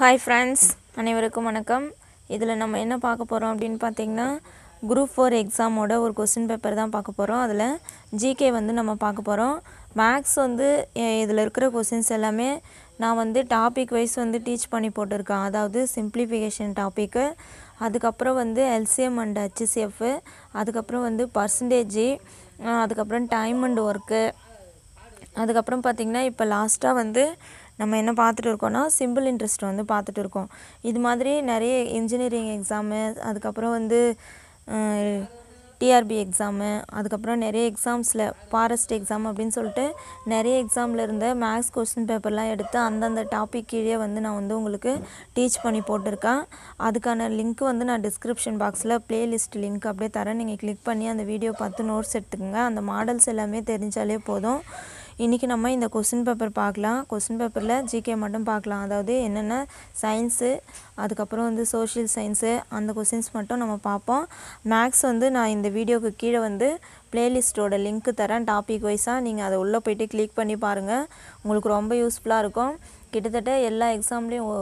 hi friends அனைவருக்கும் வணக்கம் இதில் நம்ம என்ன பார்க்க போகிறோம் அப்படின்னு பார்த்தீங்கன்னா குரூப் ஃபோர் எக்ஸாமோட ஒரு கொஸ்டின் பேப்பர் தான் பார்க்க போகிறோம் அதில் ஜிகே வந்து நம்ம பார்க்க போகிறோம் மேக்ஸ் வந்து இதில் இருக்கிற கொஸ்டின்ஸ் எல்லாமே நான் வந்து டாபிக் வைஸ் வந்து டீச் பண்ணி போட்டிருக்கேன் அதாவது சிம்ப்ளிஃபிகேஷன் டாப்பிக்கு அதுக்கப்புறம் வந்து எல்சிஎம் அண்ட் ஹெச்சிசிஎஃப் அதுக்கப்புறம் வந்து பர்சன்டேஜி அதுக்கப்புறம் டைம் அண்ட் ஒர்க்கு அதுக்கப்புறம் பார்த்திங்கன்னா இப்போ லாஸ்ட்டாக வந்து நம்ம என்ன பார்த்துட்டு இருக்கோன்னா சிம்பிள் இன்ட்ரெஸ்ட் வந்து பார்த்துட்டு இருக்கோம் இது மாதிரி நிறைய இன்ஜினியரிங் எக்ஸாமு அதுக்கப்புறம் வந்து டிஆர்பி எக்ஸாமு அதுக்கப்புறம் நிறைய எக்ஸாம்ஸில் ஃபாரஸ்ட் எக்ஸாம் அப்படின்னு சொல்லிட்டு நிறைய எக்ஸாமில் இருந்த மேக்ஸ் கொஸ்டின் பேப்பர்லாம் எடுத்து அந்தந்த டாபிக் கீழே வந்து நான் வந்து உங்களுக்கு டீச் பண்ணி போட்டிருக்கேன் அதுக்கான லிங்க் வந்து நான் டிஸ்கிரிப்ஷன் பாக்ஸில் ப்ளேலிஸ்ட் லிங்க் அப்படியே தரேன் நீங்கள் கிளிக் பண்ணி அந்த வீடியோ பார்த்து நோட்ஸ் எடுத்துக்கோங்க அந்த மாடல்ஸ் எல்லாமே தெரிஞ்சாலே போதும் இன்றைக்கி நம்ம இந்த கொஸ்டின் பேப்பர் பார்க்கலாம் கொஸ்டின் பேப்பரில் ஜிகே மட்டும் பார்க்கலாம் அதாவது என்னென்ன சயின்ஸு அதுக்கப்புறம் வந்து சோஷியல் சயின்ஸு அந்த கொஸ்டின்ஸ் மட்டும் நம்ம பார்ப்போம் மேக்ஸ் வந்து நான் இந்த வீடியோவுக்கு கீழே வந்து பிளேலிஸ்ட்டோட லிங்க்கு தரேன் டாபிக் வைஸாக நீங்கள் அதை உள்ளே போய்ட்டு கிளிக் பண்ணி பாருங்கள் உங்களுக்கு ரொம்ப யூஸ்ஃபுல்லாக இருக்கும் கிட்டத்தட்ட எல்லா எக்ஸாம்லேயும்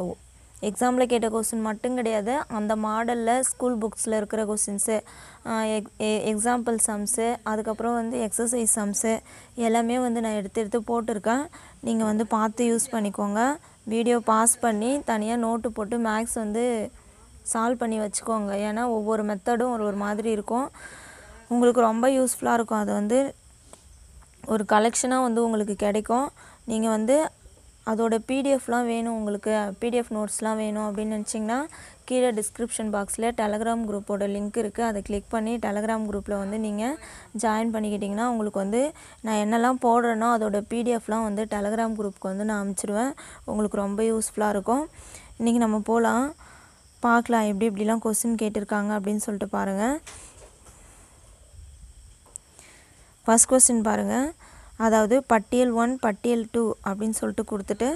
எக்ஸாமில் கேட்ட கொஸ்டின் மட்டும் கிடையாது அந்த மாடலில் ஸ்கூல் புக்ஸில் இருக்கிற கொஸ்டின்ஸு எக்ஸாம்பிள் சம்ஸு அதுக்கப்புறம் வந்து எக்ஸசைஸ் சம்ஸு எல்லாமே வந்து நான் எடுத்து எடுத்து போட்டிருக்கேன் நீங்கள் வந்து பார்த்து யூஸ் பண்ணிக்கோங்க வீடியோ பாஸ் பண்ணி தனியாக நோட்டு போட்டு மேக்ஸ் வந்து சால்வ் பண்ணி வச்சுக்கோங்க ஏன்னா ஒவ்வொரு மெத்தடும் ஒரு ஒரு மாதிரி இருக்கும் உங்களுக்கு ரொம்ப யூஸ்ஃபுல்லாக இருக்கும் அது வந்து ஒரு கலெக்ஷனாக வந்து உங்களுக்கு கிடைக்கும் நீங்கள் வந்து அதோட பிடிஎஃப்லாம் வேணும் உங்களுக்கு பிடிஎஃப் நோட்ஸ்லாம் வேணும் அப்படின்னு நினச்சிங்கன்னா கீழே டிஸ்கிரிப்ஷன் பாக்ஸில் டெலகிராம் குரூப்போட லிங்க் இருக்குது அதை கிளிக் பண்ணி டெலகிராம் குரூப்பில் வந்து நீங்கள் ஜாயின் பண்ணிக்கிட்டிங்கன்னா உங்களுக்கு வந்து நான் என்னெல்லாம் போடுறேனோ அதோட பிடிஎஃப்லாம் வந்து டெலகிராம் குரூப்புக்கு வந்து நான் அனுப்பிச்சிடுவேன் உங்களுக்கு ரொம்ப யூஸ்ஃபுல்லாக இருக்கும் இன்றைக்கி நம்ம போகலாம் பார்க்கலாம் எப்படி இப்படிலாம் கொஸ்டின் கேட்டிருக்காங்க அப்படின்னு சொல்லிட்டு பாருங்கள் ஃபஸ்ட் கொஸ்டின் பாருங்கள் அதாவது பட்டியல் ஒன் பட்டியல் டூ அப்படின்னு சொல்லிட்டு கொடுத்துட்டு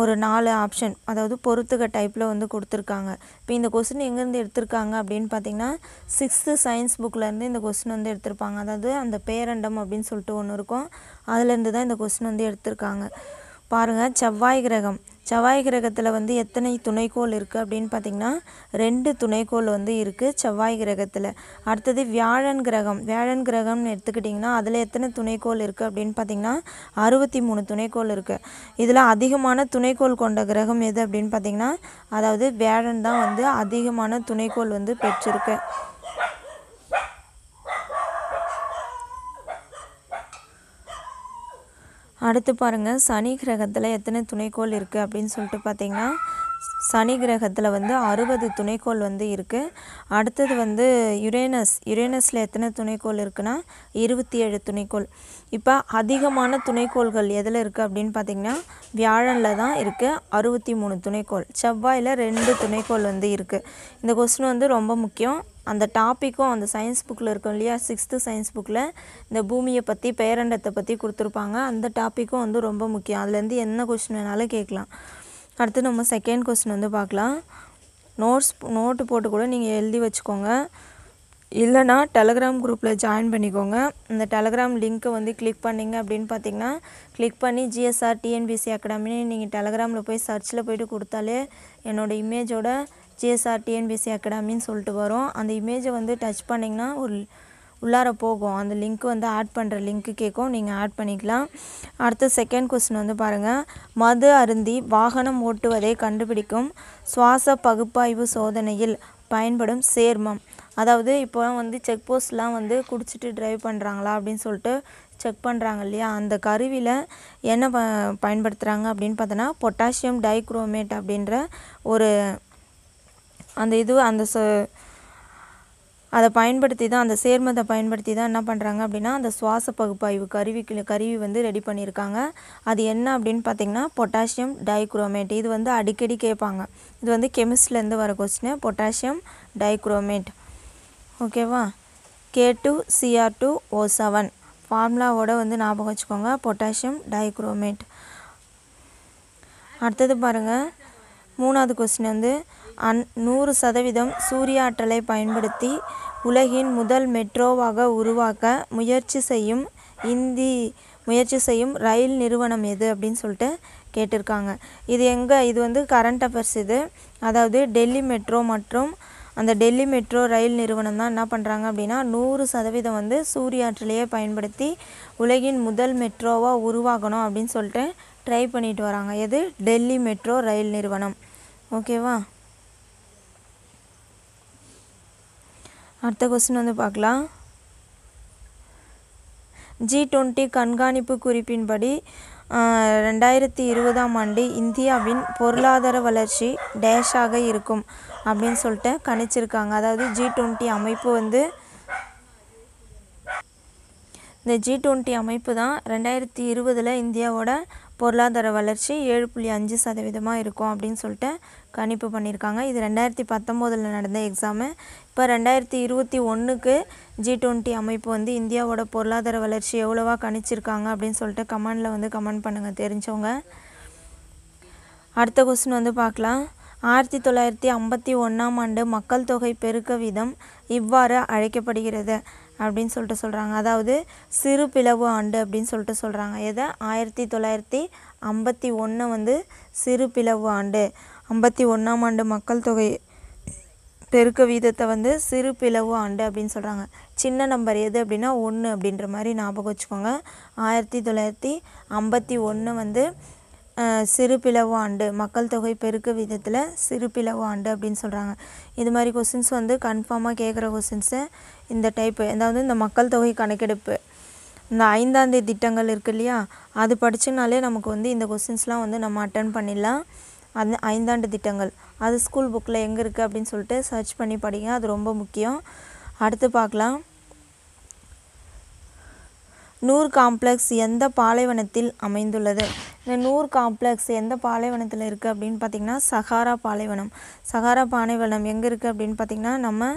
ஒரு நாலு ஆப்ஷன் அதாவது பொருத்துக டைப்பில் வந்து கொடுத்துருக்காங்க இப்போ இந்த கொஸ்டின் எங்கேருந்து எடுத்திருக்காங்க அப்படின்னு பார்த்தீங்கன்னா சிக்ஸ்த்து சயின்ஸ் புக்கிலேருந்து இந்த கொஸ்டின் வந்து எடுத்திருப்பாங்க அதாவது அந்த பேரண்டம் அப்படின்னு சொல்லிட்டு ஒன்று இருக்கும் அதுலேருந்து தான் இந்த கொஸ்டின் வந்து எடுத்திருக்காங்க பாருங்கள் செவ்வாய் கிரகம் செவ்வாய் கிரகத்தில் வந்து எத்தனை துணைக்கோள் இருக்குது அப்படின்னு பார்த்திங்கன்னா ரெண்டு துணைக்கோள் வந்து இருக்குது செவ்வாய் கிரகத்தில் அடுத்தது வியாழன் கிரகம் வியாழன் கிரகம்னு எடுத்துக்கிட்டிங்கன்னா அதில் எத்தனை துணைக்கோள் இருக்குது அப்படின்னு பார்த்திங்கன்னா அறுபத்தி மூணு துணைக்கோள் இருக்குது இதில் அதிகமான துணைக்கோள் கொண்ட கிரகம் எது அப்படின்னு பார்த்திங்கன்னா அதாவது வியாழன் தான் வந்து அதிகமான துணைக்கோள் வந்து பெற்றிருக்கு அடுத்து பாருங்கள் சனி கிரகத்தில் எத்தனை துணைக்கோள் இருக்குது அப்படின்னு சொல்லிட்டு பார்த்தீங்கன்னா சனி கிரகத்தில் வந்து அறுபது துணைக்கோள் வந்து இருக்குது அடுத்தது வந்து யுரேனஸ் யுரேனஸில் எத்தனை துணைக்கோள் இருக்குன்னா இருபத்தி ஏழு துணைக்கோள் இப்போ அதிகமான துணைக்கோள்கள் எதில் இருக்குது அப்படின்னு பார்த்திங்கன்னா வியாழனில் தான் இருக்குது அறுபத்தி மூணு துணைக்கோள் செவ்வாயில் ரெண்டு துணைக்கோள் வந்து இருக்குது இந்த கொஸ்டின் வந்து ரொம்ப முக்கியம் அந்த டாப்பிக்கும் அந்த சயின்ஸ் புக்கில் இருக்கும் இல்லையா சிக்ஸ்த்து சயின்ஸ் புக்கில் இந்த பூமியை பற்றி பேரண்டத்தை பற்றி கொடுத்துருப்பாங்க அந்த டாப்பிக்கும் வந்து ரொம்ப முக்கியம் அதுலேருந்து என்ன கொஸ்டின் வேணாலும் கேட்கலாம் அடுத்து நம்ம செகண்ட் கொஸ்டின் வந்து பார்க்கலாம் நோட்ஸ் நோட்டு போட்டு கூட நீங்கள் எழுதி வச்சுக்கோங்க இல்லைனா டெலகிராம் குரூப்பில் ஜாயின் பண்ணிக்கோங்க இந்த டெலகிராம் லிங்க்கை வந்து கிளிக் பண்ணிங்க அப்படின்னு பார்த்தீங்கன்னா கிளிக் பண்ணி ஜிஎஸ்ஆர் டிஎன்பிசி அகாடமின்னு நீங்கள் டெலகிராமில் போய் சர்ச்சில் போய்ட்டு கொடுத்தாலே என்னோடய இமேஜோட ஜிஎஸ்ஆர் டிஎன்பிசி அகாடமின்னு சொல்லிட்டு வரும் அந்த இமேஜை வந்து டச் பண்ணிங்கன்னா ஒரு உள்ளார போகும் அந்த லிங்க் வந்து ஆட் பண்ணுற லிங்க்கு கேட்கும் நீங்கள் ஆட் பண்ணிக்கலாம் அடுத்த செகண்ட் கொஸ்டின் வந்து பாருங்கள் மது அருந்தி வாகனம் ஓட்டுவதை கண்டுபிடிக்கும் சுவாச பகுப்பாய்வு சோதனையில் பயன்படும் சேர்மம் அதாவது இப்போ வந்து செக் போஸ்ட்லாம் வந்து குடிச்சிட்டு ட்ரைவ் பண்ணுறாங்களா அப்படின்னு சொல்லிட்டு செக் பண்ணுறாங்க இல்லையா அந்த கருவியில் என்ன ப பயன்படுத்துகிறாங்க அப்படின்னு பார்த்தோன்னா பொட்டாசியம் டைக்ரோமேட் அப்படின்ற ஒரு அந்த இது அந்த அதை பயன்படுத்தி தான் அந்த சேர்மத்தை பயன்படுத்தி தான் என்ன பண்ணுறாங்க அப்படின்னா அந்த சுவாச பகுப்பாய்வு கருவிக்கு கருவி வந்து ரெடி பண்ணியிருக்காங்க அது என்ன அப்படின்னு பார்த்திங்கன்னா பொட்டாசியம் டைக்ரோமேட் இது வந்து அடிக்கடி கேட்பாங்க இது வந்து கெமிஸ்ட்லேருந்து வர கொஸ்டின் பொட்டாசியம் டைக்ரோமேட் ஓகேவா K two CR two O seven ஃபார்முலாவோட வந்து ஞாபகம் வச்சுக்கோங்க பொட்டாசியம் டைக்ரோமேட் அடுத்தது பாருங்கள் மூணாவது கொஸ்டின் வந்து அந் நூறு சதவீதம் சூரிய ஆற்றலைப் பயன்படுத்தி உலகின் முதல் மெட்ரோவாக உருவாக்க முயற்சி செய்யும் இந்தி முயற்சி செய்யும் ரயில் நிறுவனம் எது அப்படின்னு சொல்லிட்டு கேட்டிருக்காங்க இது எங்கே இது வந்து கரண்ட் அஃபேர்ஸ் இது அதாவது டெல்லி மெட்ரோ மற்றும் அந்த டெல்லி மெட்ரோ ரயில் நிறுவனம் தான் என்ன பண்ணுறாங்க அப்படின்னா நூறு சதவீதம் வந்து சூரியாற்றலையே பயன்படுத்தி உலகின் முதல் மெட்ரோவாக உருவாகணும் அப்படின்னு சொல்லிட்டு ட்ரை பண்ணிட்டு வராங்க எது டெல்லி மெட்ரோ ரயில் நிறுவனம் ஓகேவா அடுத்த கொஸ்டின் வந்து பார்க்கலாம் ஜி டுவெண்ட்டி கண்காணிப்பு குறிப்பின்படி ரெண்டாயிரத்தி இருபதாம் ஆண்டு இந்தியாவின் பொருளாதார வளர்ச்சி டேஷாக இருக்கும் அப்படின்னு சொல்லிட்டு கணிச்சிருக்காங்க அதாவது ஜி டுவெண்ட்டி அமைப்பு வந்து இந்த ஜி டுவெண்ட்டி அமைப்பு தான் ரெண்டாயிரத்தி இருபதில் இந்தியாவோட பொருளாதார வளர்ச்சி ஏழு புள்ளி அஞ்சு சதவீதமாக இருக்கும் அப்படின்னு சொல்லிட்டு கணிப்பு பண்ணியிருக்காங்க இது ரெண்டாயிரத்தி பத்தொம்போதில் நடந்த எக்ஸாமு இப்போ ரெண்டாயிரத்தி இருபத்தி ஒன்றுக்கு ஜி டுவெண்ட்டி அமைப்பு வந்து இந்தியாவோட பொருளாதார வளர்ச்சி எவ்வளோவா கணிச்சிருக்காங்க அப்படின்னு சொல்லிட்டு கமெண்டில் வந்து கமெண்ட் பண்ணுங்கள் தெரிஞ்சவங்க அடுத்த கொஸ்டின் வந்து பார்க்கலாம் ஆயிரத்தி தொள்ளாயிரத்தி ஐம்பத்தி ஒன்றாம் ஆண்டு மக்கள் தொகை பெருக்க வீதம் இவ்வாறு அழைக்கப்படுகிறது அப்படின்னு சொல்லிட்டு சொல்கிறாங்க அதாவது சிறு பிளவு ஆண்டு அப்படின்னு சொல்லிட்டு சொல்கிறாங்க எதை ஆயிரத்தி தொள்ளாயிரத்தி ஐம்பத்தி ஒன்று வந்து சிறு பிளவு ஆண்டு ஐம்பத்தி ஒன்றாம் ஆண்டு மக்கள் தொகை பெருக்க வீதத்தை வந்து சிறு பிளவு ஆண்டு அப்படின்னு சொல்கிறாங்க சின்ன நம்பர் எது அப்படின்னா ஒன்று அப்படின்ற மாதிரி ஞாபகம் வச்சுக்கோங்க ஆயிரத்தி தொள்ளாயிரத்தி ஐம்பத்தி ஒன்று வந்து சிறு பிளவு ஆண்டு மக்கள் தொகை பெருக்க விதத்தில் சிறு பிளவு ஆண்டு அப்படின்னு சொல்கிறாங்க இது மாதிரி கொஸ்டின்ஸ் வந்து கன்ஃபார்மாக கேட்குற கொஸ்டின்ஸு இந்த டைப்பு அதாவது இந்த மக்கள் தொகை கணக்கெடுப்பு இந்த ஐந்தாந்தேதி திட்டங்கள் இருக்குது இல்லையா அது படித்தனாலே நமக்கு வந்து இந்த கொஸ்டின்ஸ்லாம் வந்து நம்ம அட்டன் பண்ணிடலாம் அந்த ஐந்தாண்டு திட்டங்கள் அது ஸ்கூல் புக்கில் எங்கே இருக்குது அப்படின்னு சொல்லிட்டு சர்ச் பண்ணி படிங்க அது ரொம்ப முக்கியம் அடுத்து பார்க்கலாம் நூர் காம்ப்ளெக்ஸ் எந்த பாலைவனத்தில் அமைந்துள்ளது இந்த நூர் காம்ப்ளெக்ஸ் எந்த பாலைவனத்தில் இருக்குது அப்படின்னு பார்த்திங்கன்னா சஹாரா பாலைவனம் சஹாரா பாலைவனம் எங்கே இருக்குது அப்படின்னு பார்த்திங்கன்னா நம்ம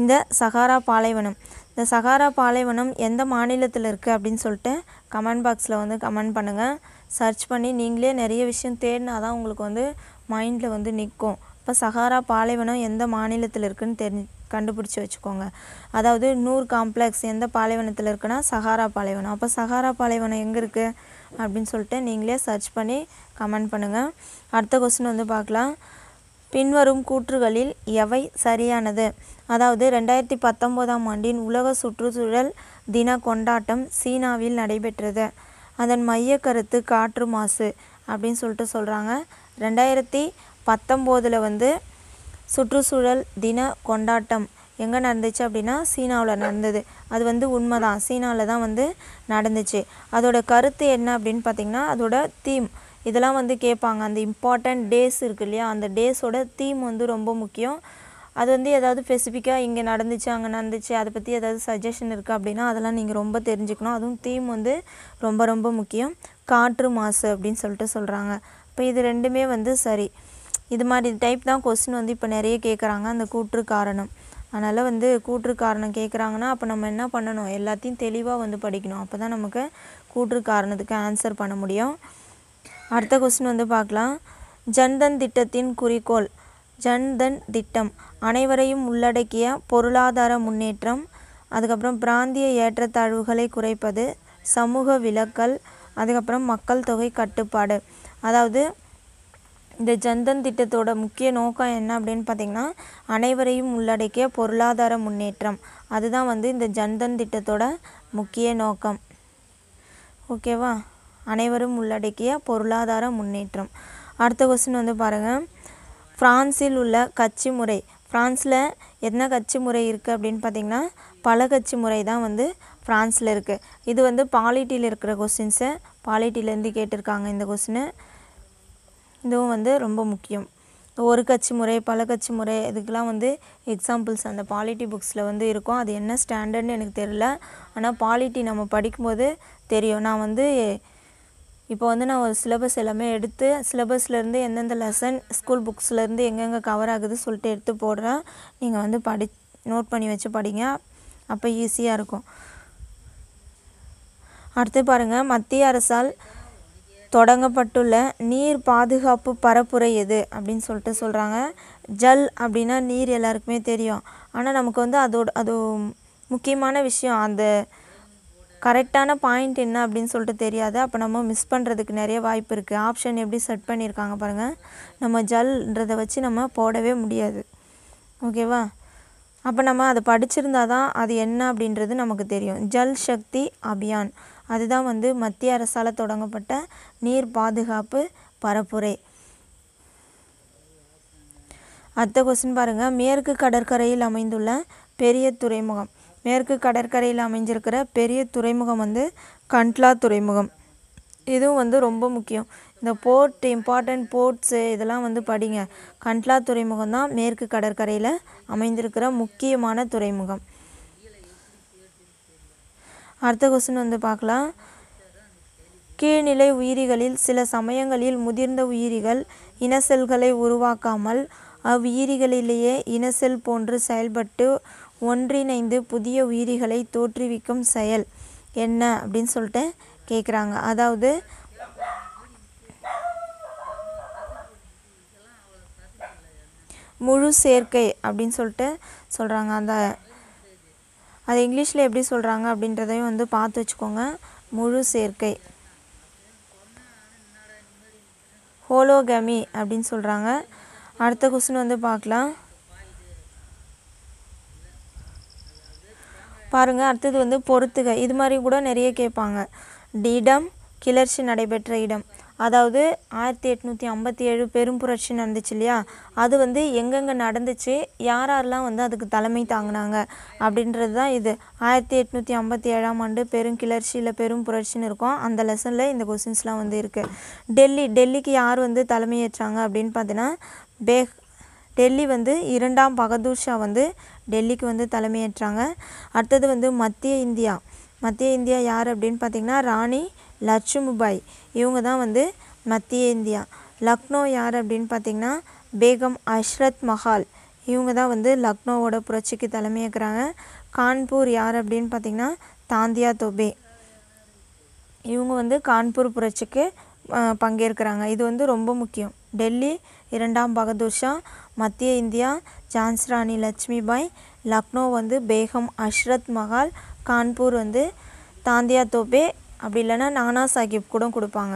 இந்த சஹாரா பாலைவனம் இந்த சஹாரா பாலைவனம் எந்த மாநிலத்தில் இருக்குது அப்படின்னு சொல்லிட்டு கமெண்ட் பாக்ஸில் வந்து கமெண்ட் பண்ணுங்கள் சர்ச் பண்ணி நீங்களே நிறைய விஷயம் தேடினா தான் உங்களுக்கு வந்து மைண்டில் வந்து நிற்கும் இப்போ சஹாரா பாலைவனம் எந்த மாநிலத்தில் இருக்குதுன்னு தெரிஞ்சு கண்டுபிடிச்சி வச்சுக்கோங்க அதாவது நூறு காம்ப்ளெக்ஸ் எந்த பாலைவனத்தில் இருக்குன்னா சஹாரா பாலைவனம் அப்போ சஹாரா பாலைவனம் எங்கே இருக்குது அப்படின்னு சொல்லிட்டு நீங்களே சர்ச் பண்ணி கமெண்ட் பண்ணுங்கள் அடுத்த கொஸ்டின் வந்து பார்க்கலாம் பின்வரும் கூற்றுகளில் எவை சரியானது அதாவது ரெண்டாயிரத்தி பத்தொம்போதாம் ஆண்டின் உலக சுற்றுச்சூழல் தின கொண்டாட்டம் சீனாவில் நடைபெற்றது அதன் மைய கருத்து காற்று மாசு அப்படின்னு சொல்லிட்டு சொல்கிறாங்க ரெண்டாயிரத்தி பத்தொம்போதில் வந்து சுற்றுச்சூழல் தின கொண்டாட்டம் எங்கே நடந்துச்சு அப்படின்னா சீனாவில் நடந்தது அது வந்து உண்மை தான் சீனாவில் தான் வந்து நடந்துச்சு அதோட கருத்து என்ன அப்படின்னு பார்த்திங்கன்னா அதோட தீம் இதெல்லாம் வந்து கேட்பாங்க அந்த இம்பார்ட்டண்ட் டேஸ் இருக்கு இல்லையா அந்த டேஸோட தீம் வந்து ரொம்ப முக்கியம் அது வந்து ஏதாவது ஸ்பெசிஃபிக்காக இங்கே நடந்துச்சு அங்கே நடந்துச்சு அதை பற்றி ஏதாவது சஜஷன் இருக்குது அப்படின்னா அதெல்லாம் நீங்கள் ரொம்ப தெரிஞ்சுக்கணும் அதுவும் தீம் வந்து ரொம்ப ரொம்ப முக்கியம் காற்று மாசு அப்படின்னு சொல்லிட்டு சொல்கிறாங்க இப்போ இது ரெண்டுமே வந்து சரி இது மாதிரி டைப் தான் கொஸ்டின் வந்து இப்போ நிறைய கேட்குறாங்க அந்த கூற்று காரணம் அதனால் வந்து கூற்று காரணம் கேட்குறாங்கன்னா அப்போ நம்ம என்ன பண்ணணும் எல்லாத்தையும் தெளிவாக வந்து படிக்கணும் அப்போ தான் நமக்கு கூற்று காரணத்துக்கு ஆன்சர் பண்ண முடியும் அடுத்த கொஸ்டின் வந்து பார்க்கலாம் ஜன்தன் திட்டத்தின் குறிக்கோள் ஜன்தன் திட்டம் அனைவரையும் உள்ளடக்கிய பொருளாதார முன்னேற்றம் அதுக்கப்புறம் பிராந்திய ஏற்றத்தாழ்வுகளை குறைப்பது சமூக விலக்கல் அதுக்கப்புறம் மக்கள் தொகை கட்டுப்பாடு அதாவது இந்த ஜன்தன் திட்டத்தோட முக்கிய நோக்கம் என்ன அப்படின்னு பார்த்திங்கன்னா அனைவரையும் உள்ளடக்கிய பொருளாதார முன்னேற்றம் அதுதான் வந்து இந்த ஜன்தன் திட்டத்தோட முக்கிய நோக்கம் ஓகேவா அனைவரும் உள்ளடக்கிய பொருளாதார முன்னேற்றம் அடுத்த கொஸ்டின் வந்து பாருங்கள் ஃப்ரான்ஸில் உள்ள கட்சி முறை ஃப்ரான்ஸில் என்ன கட்சி முறை இருக்குது அப்படின்னு பார்த்திங்கன்னா பல கட்சி முறை தான் வந்து ஃப்ரான்ஸில் இருக்குது இது வந்து பாலிட்டியில் இருக்கிற கொஸ்டின்ஸை பாலிட்டிலேருந்து கேட்டிருக்காங்க இந்த கொஸ்டின்னு இதுவும் வந்து ரொம்ப முக்கியம் ஒரு கட்சி முறை பல கட்சி முறை இதுக்கெலாம் வந்து எக்ஸாம்பிள்ஸ் அந்த பாலிட்டி புக்ஸில் வந்து இருக்கும் அது என்ன ஸ்டாண்டர்ட்னு எனக்கு தெரியல ஆனால் பாலிட்டி நம்ம படிக்கும்போது தெரியும் நான் வந்து இப்போ வந்து நான் ஒரு சிலபஸ் எல்லாமே எடுத்து சிலபஸ்லேருந்து எந்தெந்த லெசன் ஸ்கூல் புக்ஸ்லேருந்து எங்கெங்கே கவர் ஆகுது சொல்லிட்டு எடுத்து போடுறேன் நீங்கள் வந்து படி நோட் பண்ணி வச்சு படிங்க அப்போ ஈஸியாக இருக்கும் அடுத்து பாருங்கள் மத்திய அரசால் தொடங்கப்பட்டுள்ள நீர் பாதுகாப்பு பரப்புரை எது அப்படின்னு சொல்லிட்டு சொல்கிறாங்க ஜல் அப்படின்னா நீர் எல்லாருக்குமே தெரியும் ஆனால் நமக்கு வந்து அதோட அது முக்கியமான விஷயம் அந்த கரெக்டான பாயிண்ட் என்ன அப்படின்னு சொல்லிட்டு தெரியாது அப்போ நம்ம மிஸ் பண்ணுறதுக்கு நிறைய வாய்ப்பு இருக்குது ஆப்ஷன் எப்படி செட் பண்ணியிருக்காங்க பாருங்கள் நம்ம ஜல்ன்றதை வச்சு நம்ம போடவே முடியாது ஓகேவா அப்போ நம்ம அதை படிச்சிருந்தால் தான் அது என்ன அப்படின்றது நமக்கு தெரியும் ஜல் சக்தி அபியான் அதுதான் வந்து மத்திய அரசால் தொடங்கப்பட்ட நீர் பாதுகாப்பு பரப்புரை அடுத்த கொஸ்டின் பாருங்கள் மேற்கு கடற்கரையில் அமைந்துள்ள பெரிய துறைமுகம் மேற்கு கடற்கரையில் அமைஞ்சிருக்கிற பெரிய துறைமுகம் வந்து கண்ட்லா துறைமுகம் இதுவும் வந்து ரொம்ப முக்கியம் இந்த போர்ட் இம்பார்ட்டண்ட் போர்ட்ஸு இதெல்லாம் வந்து படிங்க கண்ட்லா துறைமுகம் தான் மேற்கு கடற்கரையில் அமைந்திருக்கிற முக்கியமான துறைமுகம் அடுத்த கொஸ்டின் வந்து பார்க்கலாம் கீழ்நிலை உயிரிகளில் சில சமயங்களில் முதிர்ந்த உயிரிகள் இனசெல்களை உருவாக்காமல் அவ்வுயிரிகளிலேயே இனசெல் போன்று செயல்பட்டு ஒன்றிணைந்து புதிய உயிரிகளை தோற்றுவிக்கும் செயல் என்ன அப்படின்னு சொல்லிட்டு கேட்குறாங்க அதாவது முழு சேர்க்கை அப்படின்னு சொல்லிட்டு சொல்கிறாங்க அந்த அது இங்கிலீஷில் எப்படி சொல்கிறாங்க அப்படின்றதையும் வந்து பார்த்து வச்சுக்கோங்க முழு சேர்க்கை ஹோலோகமி அப்படின்னு சொல்கிறாங்க அடுத்த கொஸ்டின் வந்து பார்க்கலாம் பாருங்கள் அடுத்தது வந்து பொறுத்துக இது மாதிரி கூட நிறைய கேட்பாங்க டிடம் கிளர்ச்சி நடைபெற்ற இடம் அதாவது ஆயிரத்தி எட்நூற்றி ஐம்பத்தி ஏழு பெரும் புரட்சி நடந்துச்சு இல்லையா அது வந்து எங்கெங்கே நடந்துச்சு யாரெல்லாம் வந்து அதுக்கு தலைமை தாங்கினாங்க அப்படின்றது தான் இது ஆயிரத்தி எட்நூற்றி ஐம்பத்தி ஏழாம் ஆண்டு பெரும் கிளர்ச்சியில் பெரும் புரட்சின்னு இருக்கும் அந்த லெசனில் இந்த கொஸ்டின்ஸ்லாம் வந்து இருக்குது டெல்லி டெல்லிக்கு யார் வந்து தலைமையேற்றாங்க அப்படின்னு பார்த்தீங்கன்னா பேக் டெல்லி வந்து இரண்டாம் பகதூர் ஷா வந்து டெல்லிக்கு வந்து தலைமையேற்றாங்க அடுத்தது வந்து மத்திய இந்தியா மத்திய இந்தியா யார் அப்படின்னு பார்த்திங்கன்னா ராணி லட்சுமிபாய் இவங்க தான் வந்து மத்திய இந்தியா லக்னோ யார் அப்படின்னு பார்த்தீங்கன்னா பேகம் அஷ்ரத் மஹால் இவங்க தான் வந்து லக்னோவோட புரட்சிக்கு தலைமையேற்கிறாங்க கான்பூர் யார் அப்படின்னு பார்த்தீங்கன்னா தாந்தியா தொபே இவங்க வந்து கான்பூர் புரட்சிக்கு பங்கேற்கிறாங்க இது வந்து ரொம்ப முக்கியம் டெல்லி இரண்டாம் பகதூர் ஷா மத்திய இந்தியா ஜான்ஸ் ஜான்ஸ்ராணி லட்சுமிபாய் லக்னோ வந்து பேகம் அஷ்ரத் மஹால் கான்பூர் வந்து தாந்தியா தோபே அப்படி இல்லைன்னா நானா சாஹிப் கூட கொடுப்பாங்க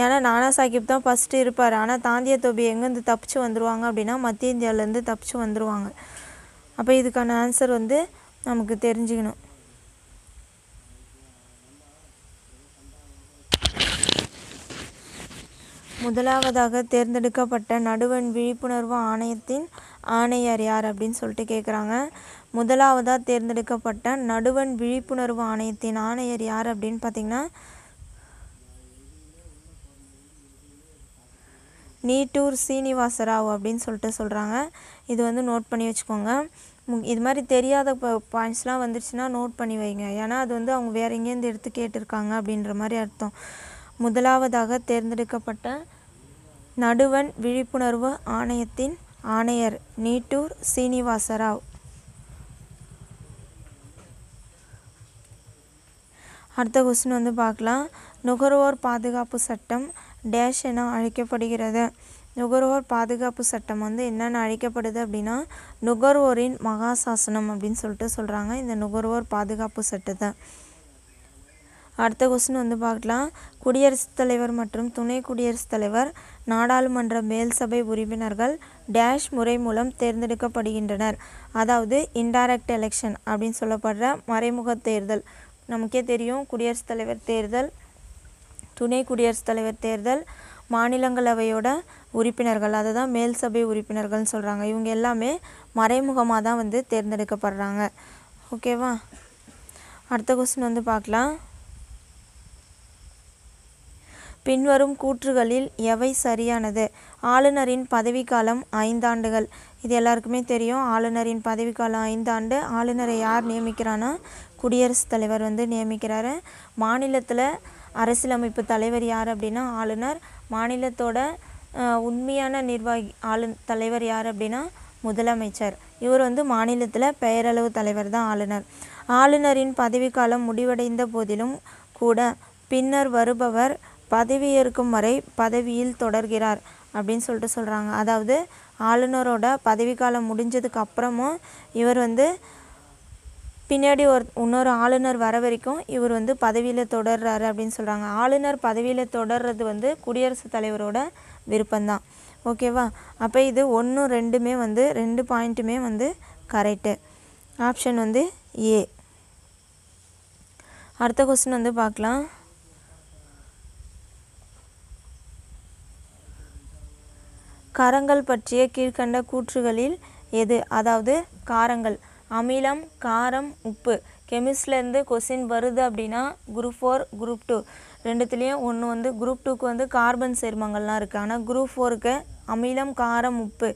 ஏன்னா நானா சாஹிப் தான் ஃபஸ்ட்டு இருப்பார் ஆனால் தாந்திய தொபி எங்கேருந்து தப்பிச்சு வந்துடுவாங்க அப்படின்னா மத்திய இந்தியாவிலேருந்து தப்பிச்சு வந்துடுவாங்க அப்போ இதுக்கான ஆன்சர் வந்து நமக்கு தெரிஞ்சுக்கணும் முதலாவதாக தேர்ந்தெடுக்கப்பட்ட நடுவன் விழிப்புணர்வு ஆணையத்தின் ஆணையர் யார் அப்படின்னு சொல்லிட்டு கேட்குறாங்க முதலாவதாக தேர்ந்தெடுக்கப்பட்ட நடுவண் விழிப்புணர்வு ஆணையத்தின் ஆணையர் யார் அப்படின்னு பார்த்தீங்கன்னா நீட்டூர் சீனிவாசராவ் அப்படின்னு சொல்லிட்டு சொல்கிறாங்க இது வந்து நோட் பண்ணி வச்சுக்கோங்க இது மாதிரி தெரியாத பாயிண்ட்ஸ்லாம் வந்துருச்சுன்னா நோட் பண்ணி வைங்க ஏன்னா அது வந்து அவங்க வேறு எங்கேருந்து எடுத்து கேட்டிருக்காங்க அப்படின்ற மாதிரி அர்த்தம் முதலாவதாக தேர்ந்தெடுக்கப்பட்ட நடுவன் விழிப்புணர்வு ஆணையத்தின் ஆணையர் நீட்டூர் சீனிவாசராவ் அடுத்த கொஸ்டின் வந்து பார்க்கலாம் நுகர்வோர் பாதுகாப்பு சட்டம் டேஷ் என அழைக்கப்படுகிறது நுகர்வோர் பாதுகாப்பு சட்டம் வந்து என்னென்ன அழைக்கப்படுது அப்படின்னா நுகர்வோரின் மகாசாசனம் அப்படின்னு சொல்லிட்டு சொல்கிறாங்க இந்த நுகர்வோர் பாதுகாப்பு சட்டத்தை அடுத்த கொஸ்டின் வந்து பார்க்கலாம் குடியரசுத் தலைவர் மற்றும் துணை குடியரசுத் தலைவர் நாடாளுமன்ற மேல்சபை உறுப்பினர்கள் டேஷ் முறை மூலம் தேர்ந்தெடுக்கப்படுகின்றனர் அதாவது இன்டைரக்ட் எலெக்ஷன் அப்படின்னு சொல்லப்படுற மறைமுக தேர்தல் நமக்கே தெரியும் குடியரசுத் தலைவர் தேர்தல் துணை குடியரசுத் தலைவர் தேர்தல் மாநிலங்களவையோட உறுப்பினர்கள் அதை தான் மேல் சபை உறுப்பினர்கள்னு சொல்கிறாங்க இவங்க எல்லாமே மறைமுகமாக தான் வந்து தேர்ந்தெடுக்கப்படுறாங்க ஓகேவா அடுத்த கொஸ்டின் வந்து பார்க்கலாம் பின்வரும் கூற்றுகளில் எவை சரியானது ஆளுநரின் பதவிக்காலம் ஐந்தாண்டுகள் இது எல்லாருக்குமே தெரியும் ஆளுநரின் பதவிக்காலம் ஐந்தாண்டு ஆளுநரை யார் நியமிக்கிறானா குடியரசுத் தலைவர் வந்து நியமிக்கிறாரு மாநிலத்தில் அரசியலமைப்பு தலைவர் யார் அப்படின்னா ஆளுநர் மாநிலத்தோட உண்மையான நிர்வாகி ஆளு தலைவர் யார் அப்படின்னா முதலமைச்சர் இவர் வந்து மாநிலத்தில் பெயரளவு தலைவர் தான் ஆளுநர் ஆளுநரின் பதவிக்காலம் முடிவடைந்த போதிலும் கூட பின்னர் வருபவர் பதவியேற்கும் வரை பதவியில் தொடர்கிறார் அப்படின்னு சொல்லிட்டு சொல்கிறாங்க அதாவது ஆளுநரோட பதவிக்காலம் முடிஞ்சதுக்கு அப்புறமும் இவர் வந்து பின்னாடி ஒரு இன்னொரு ஆளுநர் வர வரைக்கும் இவர் வந்து பதவியில் தொடர்றாரு அப்படின்னு சொல்கிறாங்க ஆளுநர் பதவியில் தொடர்றது வந்து குடியரசுத் தலைவரோட விருப்பம்தான் ஓகேவா அப்போ இது ஒன்று ரெண்டுமே வந்து ரெண்டு பாயிண்ட்டுமே வந்து கரெக்டு ஆப்ஷன் வந்து ஏ அடுத்த கொஸ்டின் வந்து பார்க்கலாம் கரங்கள் பற்றிய கீழ்கண்ட கூற்றுகளில் எது அதாவது காரங்கள் அமிலம் காரம் உப்பு கெமிஸ்ட்லேருந்து கொஸ்டின் வருது அப்படின்னா குரூப் ஃபோர் குரூப் டூ ரெண்டுத்துலேயும் ஒன்று வந்து குரூப் டூக்கு வந்து கார்பன் சேர்மங்கள்லாம் இருக்குது ஆனால் குரூப் ஃபோருக்கு அமிலம் காரம் உப்பு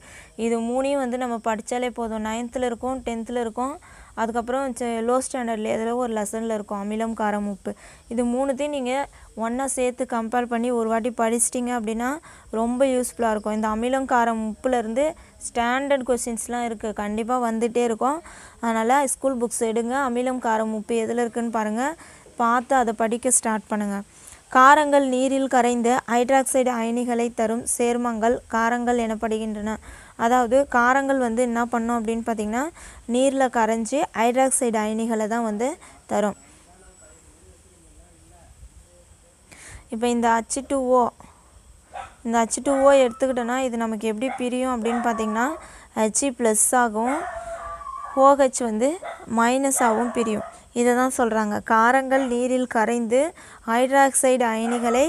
இது மூணையும் வந்து நம்ம படித்தாலே போதும் நைன்த்தில் இருக்கும் டென்த்தில் இருக்கும் அதுக்கப்புறம் லோ ஸ்டாண்டர்டில் எதில் ஒரு லெசனில் இருக்கும் அமிலம் காரம் உப்பு இது மூணுத்தையும் நீங்கள் ஒன்றா சேர்த்து கம்பேர் பண்ணி ஒரு வாட்டி படிச்சிட்டிங்க அப்படின்னா ரொம்ப யூஸ்ஃபுல்லாக இருக்கும் இந்த அமிலம் காரம் உப்புலேருந்து ஸ்டாண்டர்ட் கொஷின்ஸ்லாம் இருக்குது கண்டிப்பாக வந்துகிட்டே இருக்கும் அதனால் ஸ்கூல் புக்ஸ் எடுங்க அமிலம் காரம் உப்பு எதில் இருக்குதுன்னு பாருங்கள் பார்த்து அதை படிக்க ஸ்டார்ட் பண்ணுங்கள் காரங்கள் நீரில் கரைந்து ஹைட்ராக்சைடு அயனிகளை தரும் சேர்மங்கள் காரங்கள் எனப்படுகின்றன அதாவது காரங்கள் வந்து என்ன பண்ணும் அப்படின்னு பார்த்திங்கன்னா நீரில் கரைஞ்சி ஹைட்ராக்சைடு அயனிகளை தான் வந்து தரும் இப்போ இந்த அச்சு ஓ இந்த ஹச் டூஓ எடுத்துக்கிட்டோன்னா இது நமக்கு எப்படி பிரியும் அப்படின்னு பார்த்திங்கன்னா ஹச்சி ப்ளஸ் ஆகும் ஓஹெச் வந்து மைனஸாகவும் பிரியும் இதை தான் சொல்கிறாங்க காரங்கள் நீரில் கரைந்து ஹைட்ராக்சைடு அயனிகளை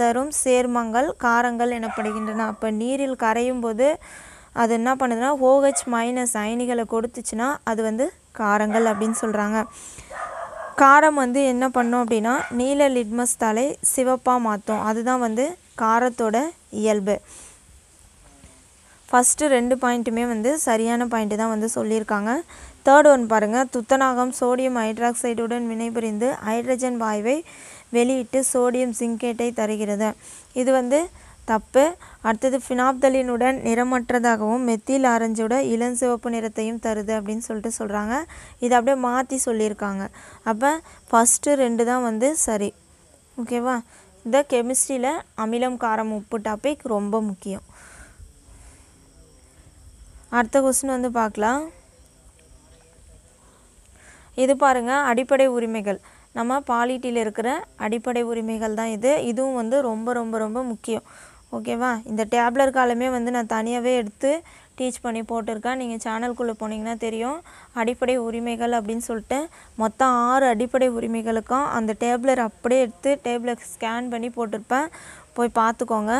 தரும் சேர்மங்கள் காரங்கள் எனப்படுகின்றன அப்போ நீரில் கரையும் போது அது என்ன பண்ணுதுன்னா ஓஹெச் மைனஸ் அயனிகளை கொடுத்துச்சுன்னா அது வந்து காரங்கள் அப்படின்னு சொல்கிறாங்க காரம் வந்து என்ன பண்ணோம் அப்படின்னா நீல லிட்மஸ் தலை சிவப்பாக மாற்றும் அதுதான் வந்து காரத்தோட இயல்பு ஃபஸ்ட்டு ரெண்டு பாயிண்ட்டுமே வந்து சரியான பாயிண்ட்டு தான் வந்து சொல்லியிருக்காங்க தேர்ட் ஒன் பாருங்கள் துத்தநாகம் சோடியம் ஹைட்ராக்சைடுடன் வினைபுரிந்து ஹைட்ரஜன் வாயுவை வெளியிட்டு சோடியம் சிங்கேட்டை தருகிறது இது வந்து தப்பு அடுத்தது ஃபினாப்தலினுடன் நிறமற்றதாகவும் மெத்தில் ஆரஞ்சோட இளஞ்சிவப்பு நிறத்தையும் தருது அப்படின்னு சொல்லிட்டு சொல்கிறாங்க இதை அப்படியே மாற்றி சொல்லியிருக்காங்க அப்போ ஃபஸ்ட்டு ரெண்டு தான் வந்து சரி ஓகேவா இந்த கெமிஸ்ட்ரியில் அமிலம் காரம் உப்பு டாபிக் ரொம்ப முக்கியம் அடுத்த கொஸ்டின் வந்து பார்க்கலாம் இது பாருங்கள் அடிப்படை உரிமைகள் நம்ம பாலிட்டியில் இருக்கிற அடிப்படை உரிமைகள் தான் இது இதுவும் வந்து ரொம்ப ரொம்ப ரொம்ப முக்கியம் ஓகேவா இந்த டேப்லர் காலமே வந்து நான் தனியாகவே எடுத்து டீச் பண்ணி போட்டிருக்கேன் நீங்கள் சேனல்குள்ளே போனீங்கன்னா தெரியும் அடிப்படை உரிமைகள் அப்படின்னு சொல்லிட்டு மொத்தம் ஆறு அடிப்படை உரிமைகளுக்கும் அந்த டேப்லர் அப்படியே எடுத்து டேபிளை ஸ்கேன் பண்ணி போட்டிருப்பேன் போய் பார்த்துக்கோங்க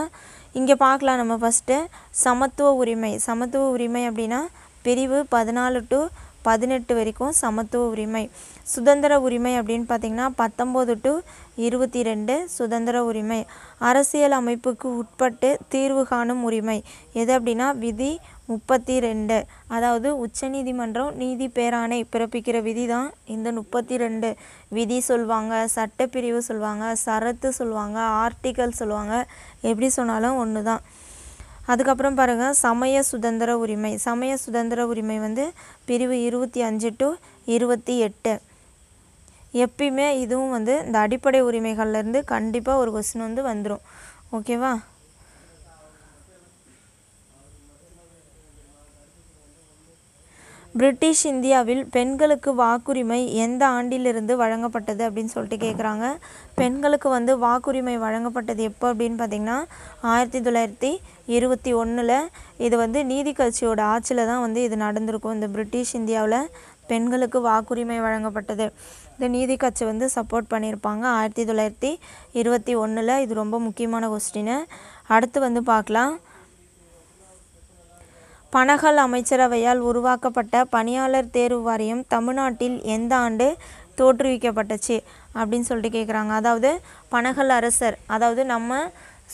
இங்கே பார்க்கலாம் நம்ம ஃபஸ்ட்டு சமத்துவ உரிமை சமத்துவ உரிமை அப்படின்னா பிரிவு பதினாலு டு பதினெட்டு வரைக்கும் சமத்துவ உரிமை சுதந்திர உரிமை அப்படின்னு பார்த்திங்கன்னா பத்தொம்போது டு இருபத்தி ரெண்டு சுதந்திர உரிமை அரசியல் அமைப்புக்கு உட்பட்டு தீர்வு காணும் உரிமை எது அப்படின்னா விதி முப்பத்தி ரெண்டு அதாவது உச்சநீதிமன்றம் நீதி பேராணை பிறப்பிக்கிற விதி தான் இந்த முப்பத்தி ரெண்டு விதி சொல்லுவாங்க சட்டப்பிரிவு சொல்லுவாங்க சரத்து சொல்லுவாங்க ஆர்டிக்கல் சொல்லுவாங்க எப்படி சொன்னாலும் ஒன்று தான் அதுக்கப்புறம் பாருங்கள் சமய சுதந்திர உரிமை சமய சுதந்திர உரிமை வந்து பிரிவு இருபத்தி அஞ்சு டு இருபத்தி எட்டு எப்பயுமே இதுவும் வந்து இந்த அடிப்படை உரிமைகள்லேருந்து கண்டிப்பாக ஒரு கொஸ்டின் வந்து வந்துடும் ஓகேவா பிரிட்டிஷ் இந்தியாவில் பெண்களுக்கு வாக்குரிமை எந்த ஆண்டிலிருந்து வழங்கப்பட்டது அப்படின்னு சொல்லிட்டு கேட்குறாங்க பெண்களுக்கு வந்து வாக்குரிமை வழங்கப்பட்டது எப்போ அப்படின்னு பார்த்திங்கன்னா ஆயிரத்தி தொள்ளாயிரத்தி இருபத்தி ஒன்றில் இது வந்து நீதி கட்சியோட ஆட்சியில் தான் வந்து இது நடந்திருக்கும் இந்த பிரிட்டிஷ் இந்தியாவில் பெண்களுக்கு வாக்குரிமை வழங்கப்பட்டது இந்த நீதி கட்சி வந்து சப்போர்ட் பண்ணியிருப்பாங்க ஆயிரத்தி தொள்ளாயிரத்தி இருபத்தி ஒன்றில் இது ரொம்ப முக்கியமான கொஸ்டின் அடுத்து வந்து பார்க்கலாம் பனகல் அமைச்சரவையால் உருவாக்கப்பட்ட பணியாளர் தேர்வு வாரியம் தமிழ்நாட்டில் எந்த ஆண்டு தோற்றுவிக்கப்பட்டுச்சு அப்படின்னு சொல்லிட்டு கேட்குறாங்க அதாவது பனகல் அரசர் அதாவது நம்ம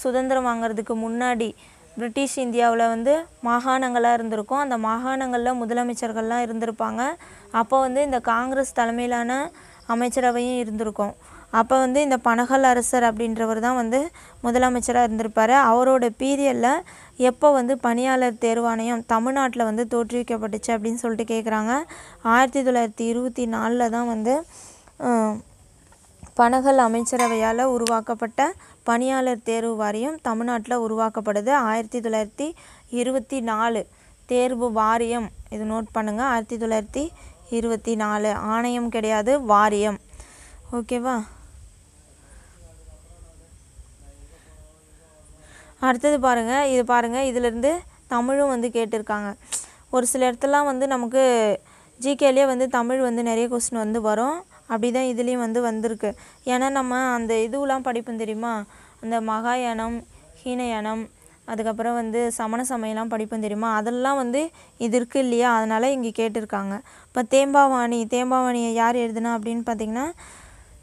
சுதந்திரம் வாங்கிறதுக்கு முன்னாடி பிரிட்டிஷ் இந்தியாவில் வந்து மாகாணங்களாக இருந்திருக்கும் அந்த மாகாணங்களில் முதலமைச்சர்கள்லாம் இருந்திருப்பாங்க அப்போ வந்து இந்த காங்கிரஸ் தலைமையிலான அமைச்சரவையும் இருந்திருக்கும் அப்போ வந்து இந்த பனகல் அரசர் அப்படின்றவர் தான் வந்து முதலமைச்சராக இருந்திருப்பார் அவரோட பீரியலில் எப்போ வந்து பணியாளர் தேர்வாணையம் தமிழ்நாட்டில் வந்து தோற்றுவிக்கப்பட்டுச்சு அப்படின்னு சொல்லிட்டு கேட்குறாங்க ஆயிரத்தி தொள்ளாயிரத்தி இருபத்தி நாலில் தான் வந்து பனகல் அமைச்சரவையால் உருவாக்கப்பட்ட பணியாளர் தேர்வு வாரியம் தமிழ்நாட்டில் உருவாக்கப்படுது ஆயிரத்தி தொள்ளாயிரத்தி இருபத்தி நாலு தேர்வு வாரியம் இது நோட் பண்ணுங்கள் ஆயிரத்தி தொள்ளாயிரத்தி இருபத்தி நாலு ஆணையம் கிடையாது வாரியம் ஓகேவா அடுத்தது பாருங்கள் இது பாருங்கள் இதிலேருந்து தமிழும் வந்து கேட்டிருக்காங்க ஒரு சில இடத்துலலாம் வந்து நமக்கு ஜிகேலேயே வந்து தமிழ் வந்து நிறைய கொஸ்டின் வந்து வரும் அப்படி தான் இதுலேயும் வந்து வந்திருக்கு ஏன்னா நம்ம அந்த இதுவெலாம் படிப்போம் தெரியுமா அந்த மகாயானம் ஹீனயானம் அதுக்கப்புறம் வந்து சமண சமயம்லாம் படிப்போம் தெரியுமா அதெல்லாம் வந்து இது இருக்குது இல்லையா அதனால் இங்கே கேட்டிருக்காங்க இப்போ தேம்பாவாணி தேம்பாவாணியை யார் எழுதுனா அப்படின்னு பார்த்திங்கன்னா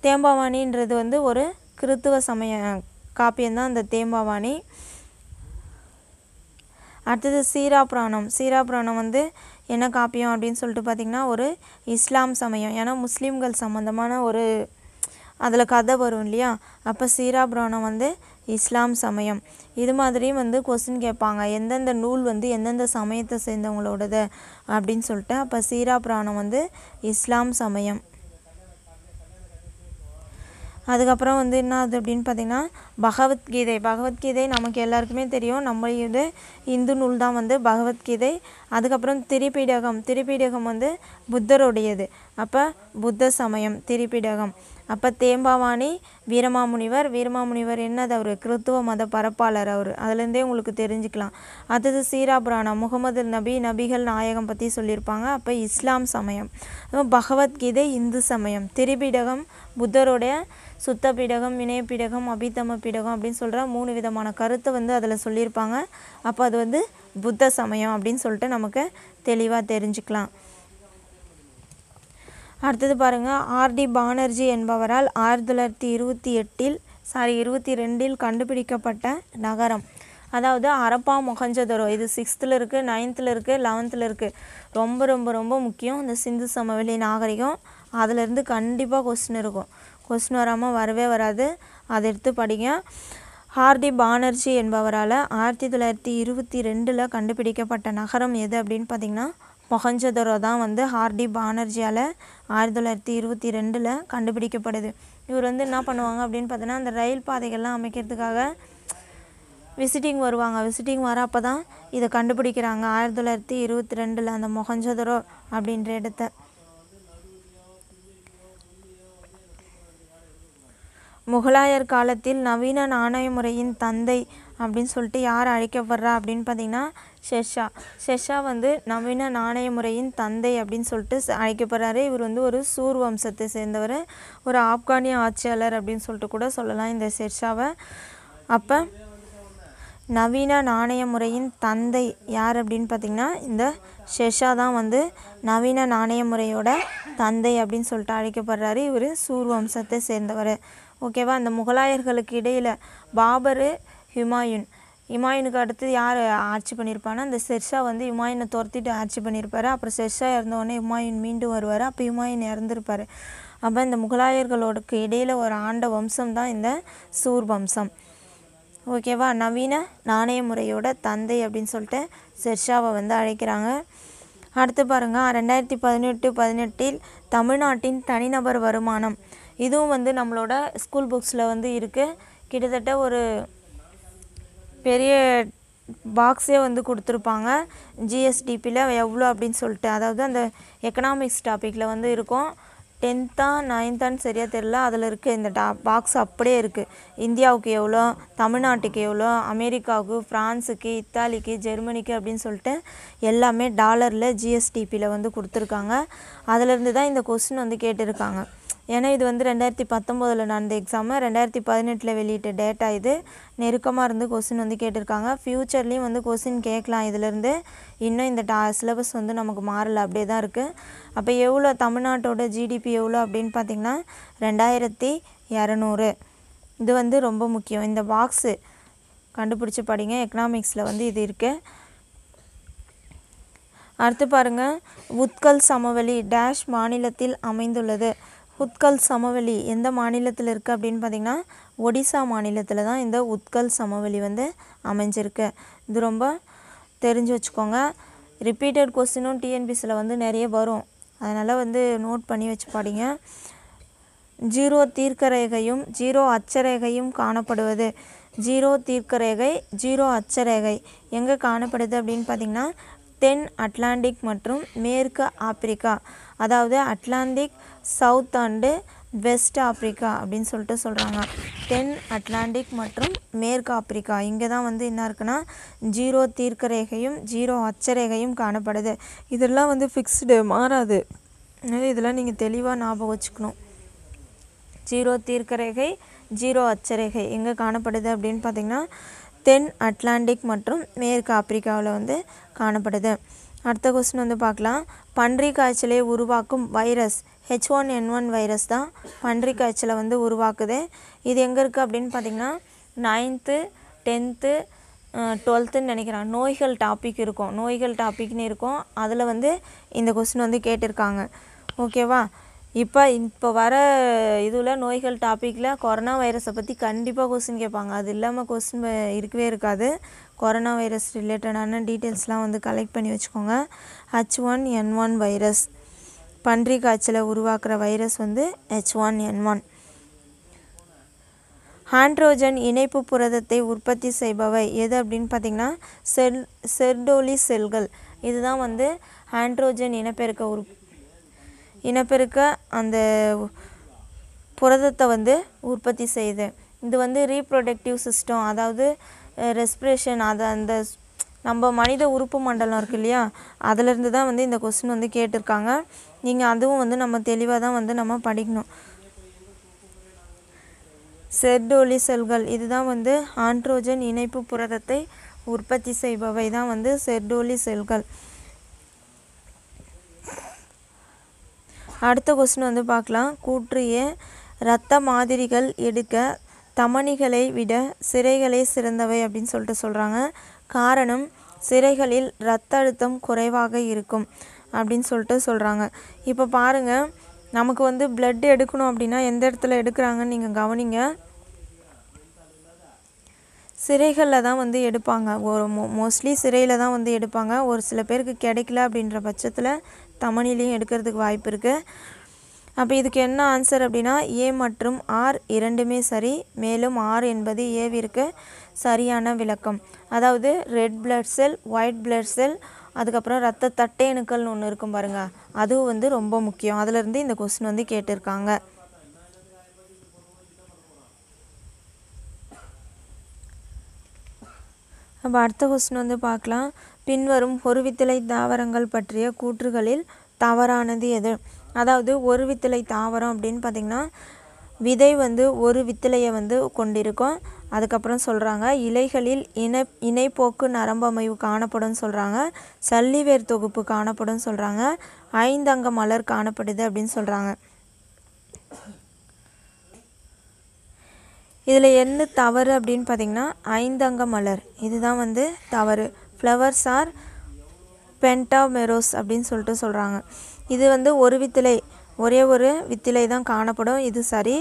தேம்பாவாணின்றது வந்து ஒரு கிறித்துவ சமய காப்பியம்தான் அந்த தேம்பாவாணி அடுத்தது சீரா புராணம் சீரா புராணம் வந்து என்ன காப்பியம் அப்படின்னு சொல்லிட்டு பார்த்திங்கன்னா ஒரு இஸ்லாம் சமயம் ஏன்னா முஸ்லீம்கள் சம்மந்தமான ஒரு அதில் கதை வரும் இல்லையா அப்போ சீரா புராணம் வந்து இஸ்லாம் சமயம் இது மாதிரியும் வந்து கொஸ்டின் கேட்பாங்க எந்தெந்த நூல் வந்து எந்தெந்த சமயத்தை சேர்ந்தவங்களோடது அப்படின்னு சொல்லிட்டு அப்போ சீரா புராணம் வந்து இஸ்லாம் சமயம் அதுக்கப்புறம் வந்து என்ன அது அப்படின்னு பார்த்திங்கன்னா பகவத்கீதை பகவத்கீதை நமக்கு எல்லாருக்குமே தெரியும் நம்ம இது இந்து நூல் தான் வந்து பகவத்கீதை அதுக்கப்புறம் திரிபீடகம் திரிபீடகம் வந்து புத்தருடையது அப்போ புத்த சமயம் திரிபீடகம் அப்போ தேம்பாவாணி வீரமாமுனிவர் வீரமாமுனிவர் என்னது அவர் கிறித்துவ மத பரப்பாளர் அவர் அதுலேருந்தே உங்களுக்கு தெரிஞ்சுக்கலாம் அடுத்தது சீரா புராணம் முகமது நபி நபிகள் நாயகம் பற்றி சொல்லியிருப்பாங்க அப்போ இஸ்லாம் சமயம் பகவத்கீதை இந்து சமயம் திரிபீடகம் புத்தருடைய சுத்த பீடகம் இணைய பீடகம் அபித்தம பீடகம் அப்படின்னு சொல்கிற மூணு விதமான கருத்தை வந்து அதில் சொல்லியிருப்பாங்க அப்போ அது வந்து புத்த சமயம் அப்படின்னு சொல்லிட்டு நமக்கு தெளிவாக தெரிஞ்சுக்கலாம் அடுத்தது பாருங்கள் ஆர்டி பானர்ஜி என்பவரால் ஆயிரத்தி தொள்ளாயிரத்தி இருபத்தி எட்டில் சாரி இருபத்தி ரெண்டில் கண்டுபிடிக்கப்பட்ட நகரம் அதாவது அரப்பா மொகஞ்சதரோ இது சிக்ஸ்த்தில் இருக்குது நைன்த்தில் இருக்குது லெவன்த்தில் இருக்குது ரொம்ப ரொம்ப ரொம்ப முக்கியம் இந்த சிந்து சமவெளி நாகரிகம் அதிலிருந்து கண்டிப்பாக கொஸ்டின் இருக்கும் கொஸ்டின் வராமல் வரவே வராது அதை எடுத்து படிங்க ஹார்தி பானர்ஜி என்பவரால் ஆயிரத்தி தொள்ளாயிரத்தி இருபத்தி ரெண்டில் கண்டுபிடிக்கப்பட்ட நகரம் எது அப்படின்னு பார்த்தீங்கன்னா மொஹஞ்சதரோ தான் வந்து ஹார்டி பானர்ஜியால் ஆயிரத்தி தொள்ளாயிரத்தி இருபத்தி ரெண்டில் கண்டுபிடிக்கப்படுது இவர் வந்து என்ன பண்ணுவாங்க அப்படின்னு பார்த்தோன்னா அந்த ரயில் பாதைகள்லாம் அமைக்கிறதுக்காக விசிட்டிங் வருவாங்க விசிட்டிங் வர அப்போ தான் இதை கண்டுபிடிக்கிறாங்க ஆயிரத்தி தொள்ளாயிரத்தி இருபத்தி ரெண்டில் அந்த மொஹஞ்சதரோ அப்படின்ற இடத்த முகலாயர் காலத்தில் நவீன நாணய முறையின் தந்தை அப்படின்னு சொல்லிட்டு யார் அழைக்கப்படுறா அப்படின்னு பார்த்தீங்கன்னா ஷெஷா ஷெஷா வந்து நவீன நாணய முறையின் தந்தை அப்படின்னு சொல்லிட்டு அழைக்கப்படுறாரு இவர் வந்து ஒரு சூர் வம்சத்தை சேர்ந்தவர் ஒரு ஆப்கானிய ஆட்சியாளர் அப்படின்னு சொல்லிட்டு கூட சொல்லலாம் இந்த ஷெர்ஷாவை அப்போ நவீன நாணய முறையின் தந்தை யார் அப்படின்னு பார்த்திங்கன்னா இந்த ஷெஷா தான் வந்து நவீன நாணய முறையோட தந்தை அப்படின்னு சொல்லிட்டு அழைக்கப்படுறாரு இவர் சூர் வம்சத்தை சேர்ந்தவர் ஓகேவா அந்த முகலாயர்களுக்கு இடையில் பாபரு ஹுமாயூன் ஹுமாயூனுக்கு அடுத்து யார் ஆட்சி பண்ணியிருப்பான்னா அந்த ஷெர்ஷா வந்து ஹுமாயூனை துரத்திட்டு ஆட்சி பண்ணியிருப்பார் அப்புறம் ஷெர்ஷா இறந்தவொடனே ஹிமாயுன் மீண்டும் வருவார் அப்போ ஹிமாயுன் இறந்துருப்பார் அப்போ இந்த முகலாயர்களோடுக்கு இடையில் ஒரு ஆண்ட வம்சம் தான் இந்த சூர் வம்சம் ஓகேவா நவீன நாணய முறையோட தந்தை அப்படின்னு சொல்லிட்டு ஷெர்ஷாவை வந்து அழைக்கிறாங்க அடுத்து பாருங்கள் ரெண்டாயிரத்தி பதினெட்டு பதினெட்டில் தமிழ்நாட்டின் தனிநபர் வருமானம் இதுவும் வந்து நம்மளோட ஸ்கூல் புக்ஸில் வந்து இருக்குது கிட்டத்தட்ட ஒரு பெரிய பாக்ஸே வந்து கொடுத்துருப்பாங்க ஜிஎஸ்டிபியில் எவ்வளோ அப்படின்னு சொல்லிட்டு அதாவது அந்த எக்கனாமிக்ஸ் டாப்பிக்கில் வந்து இருக்கும் டென்த்தா நைன்த்தான்னு சரியாக தெரில அதில் இருக்குது இந்த டா பாக்ஸ் அப்படியே இருக்குது இந்தியாவுக்கு எவ்வளோ தமிழ்நாட்டுக்கு எவ்வளோ அமெரிக்காவுக்கு ஃப்ரான்ஸுக்கு இத்தாலிக்கு ஜெர்மனிக்கு அப்படின்னு சொல்லிட்டு எல்லாமே டாலரில் ஜிஎஸ்டிபியில் வந்து கொடுத்துருக்காங்க அதிலேருந்து தான் இந்த கொஸ்டின் வந்து கேட்டிருக்காங்க ஏன்னா இது வந்து ரெண்டாயிரத்தி பத்தொம்போதில் நடந்த எக்ஸாமு ரெண்டாயிரத்தி பதினெட்டில் வெளியிட்ட டேட்டா இது நெருக்கமாக இருந்து கொஸ்டின் வந்து கேட்டிருக்காங்க ஃப்யூச்சர்லேயும் வந்து கொஸ்டின் கேட்கலாம் இதிலேருந்து இன்னும் இந்த டா சிலபஸ் வந்து நமக்கு மாறலை அப்படியே தான் இருக்குது அப்போ எவ்வளோ தமிழ்நாட்டோட ஜிடிபி எவ்வளோ அப்படின்னு பார்த்திங்கன்னா ரெண்டாயிரத்தி இரநூறு இது வந்து ரொம்ப முக்கியம் இந்த பாக்ஸு கண்டுபிடிச்சி படிங்க எக்கனாமிக்ஸில் வந்து இது இருக்குது அடுத்து பாருங்கள் உத்கல் சமவெளி டேஷ் மாநிலத்தில் அமைந்துள்ளது உத்கல் சமவெளி எந்த மாநிலத்தில் இருக்குது அப்படின்னு பார்த்திங்கன்னா ஒடிசா மாநிலத்தில் தான் இந்த உத்கல் சமவெளி வந்து அமைஞ்சிருக்கு இது ரொம்ப தெரிஞ்சு வச்சுக்கோங்க ரிப்பீட்டட் கொஸ்டினும் டிஎன்பிசியில் வந்து நிறைய வரும் அதனால் வந்து நோட் பண்ணி வச்சு பாடிங்க ஜீரோ தீர்க்கரேகையும் ஜீரோ அச்சரேகையும் காணப்படுவது ஜீரோ தீர்க்கரேகை ஜீரோ அச்சரேகை எங்கே காணப்படுது அப்படின்னு பார்த்திங்கன்னா தென் அட்லாண்டிக் மற்றும் மேற்கு ஆப்பிரிக்கா அதாவது Atlantic south and west Africa அப்படின்னு சொல்லிட்டு சொல்கிறாங்க தென் அட்லாண்டிக் மற்றும் மேற்கு ஆப்பிரிக்கா இங்கே தான் வந்து என்ன இருக்குன்னா ஜீரோ தீர்க்க ரேகையும் ஜீரோ அச்சரேகையும் காணப்படுது இதெல்லாம் வந்து ஃபிக்ஸ்டு மாறாது இதெல்லாம் நீங்கள் தெளிவாக ஞாபகம் வச்சுக்கணும் ஜீரோ தீர்க்க ரேகை ஜீரோ அச்சரேகை எங்கே காணப்படுது அப்படின்னு பார்த்திங்கன்னா தென் அட்லாண்டிக் மற்றும் மேற்கு ஆப்பிரிக்காவில் வந்து காணப்படுது அடுத்த கொஸ்டின் வந்து பார்க்கலாம் பன்றி காய்ச்சலை உருவாக்கும் virus H one N one virus தான் பன்றி காய்ச்சலை வந்து உருவாக்குது இது எங்கே இருக்குது அப்படின்னு பார்த்திங்கன்னா நைன்த்து டென்த்து டுவெல்த்துன்னு நினைக்கிறேன் நோய்கள் டாபிக் இருக்கும் நோய்கள் டாபிக்னு இருக்கும் அதில் வந்து இந்த கொஸ்டின் வந்து கேட்டிருக்காங்க ஓகேவா இப்போ இப்போ வர இதில் நோய்கள் டாப்பிக்கில் கொரோனா வைரஸை பற்றி கண்டிப்பாக கொஸ்டின் கேட்பாங்க அது இல்லாமல் கொஸ்டின் இருக்கவே இருக்காது கொரோனா வைரஸ் ரிலேட்டடான டீட்டெயில்ஸ்லாம் வந்து கலெக்ட் பண்ணி வச்சுக்கோங்க H one N one virus பன்றி காய்ச்சலை உருவாக்குற வைரஸ் வந்து H one N one androgen இணைப்பு புரதத்தை உற்பத்தி செய்பவை எது அப்படின்னு பார்த்தீங்கன்னா செல் செர்டோலி செல்கள் இதுதான் வந்து ஆண்ட்ரோஜன் இனப்பெருக்க உரு இனப்பெருக்க அந்த புரதத்தை வந்து உற்பத்தி செய்யுது இது வந்து ரீப்ரொடக்டிவ் சிஸ்டம் அதாவது ரெஸ்பிரேஷன் அதை அந்த நம்ம மனித உறுப்பு மண்டலம் இருக்கு இல்லையா அதிலிருந்து தான் வந்து இந்த கொஸ்டின் வந்து கேட்டிருக்காங்க நீங்கள் அதுவும் வந்து நம்ம தெளிவாக தான் வந்து நம்ம படிக்கணும் செர்டோலி செல்கள் இதுதான் வந்து ஆண்ட்ரோஜன் இணைப்பு புரதத்தை உற்பத்தி செய்பவை தான் வந்து செர்டோலி செல்கள் அடுத்த கொஸ்டின் வந்து பார்க்கலாம் கூற்றிய இரத்த மாதிரிகள் எடுக்க தமணிகளை விட சிறைகளே சிறந்தவை அப்படின்னு சொல்லிட்டு சொல்கிறாங்க காரணம் சிறைகளில் ரத்த அழுத்தம் குறைவாக இருக்கும் அப்படின்னு சொல்லிட்டு சொல்கிறாங்க இப்போ பாருங்கள் நமக்கு வந்து பிளட் எடுக்கணும் அப்படின்னா எந்த இடத்துல எடுக்கிறாங்கன்னு நீங்கள் கவனிங்க சிறைகளில் தான் வந்து எடுப்பாங்க ஒரு மோ மோஸ்ட்லி சிறையில் தான் வந்து எடுப்பாங்க ஒரு சில பேருக்கு கிடைக்கல அப்படின்ற பட்சத்தில் தமனிலையும் எடுக்கிறதுக்கு வாய்ப்பு இருக்குது அப்போ இதுக்கு என்ன ஆன்சர் அப்படின்னா ஏ மற்றும் ஆர் இரண்டுமே சரி மேலும் ஆர் என்பது ஏவிற்கு சரியான விளக்கம் அதாவது red blood cell white blood cell அதுக்கப்புறம் ரத்த தட்டேணுக்கள்னு ஒன்று இருக்கும் பாருங்கள் அதுவும் வந்து ரொம்ப முக்கியம் அதுலேருந்து இந்த கொஸ்டின் வந்து கேட்டிருக்காங்க நம்ம அடுத்த கொஸ்டின் வந்து பார்க்கலாம் பின்வரும் ஒரு வித்திலை தாவரங்கள் பற்றிய கூற்றுகளில் தவறானது எது அதாவது ஒரு வித்திலை தாவரம் அப்படின்னு பார்த்திங்கன்னா விதை வந்து ஒரு வித்திலையை வந்து கொண்டிருக்கும் அதுக்கப்புறம் சொல்கிறாங்க இலைகளில் இணை இணைப்போக்கு நரம்பமைவு காணப்படும் சொல்கிறாங்க சல்லிவேர் தொகுப்பு காணப்படும் சொல்கிறாங்க ஐந்தங்க மலர் காணப்படுது அப்படின்னு சொல்கிறாங்க இதில் என்ன தவறு அப்படின்னு பார்த்தீங்கன்னா ஐந்தங்க மலர் இதுதான் வந்து தவறு ஃப்ளவர்ஸ் ஆர் பென்டாமெரோஸ் அப்படின்னு சொல்லிட்டு சொல்கிறாங்க இது வந்து ஒரு வித்திலை ஒரே ஒரு வித்திலை தான் காணப்படும் இது சரி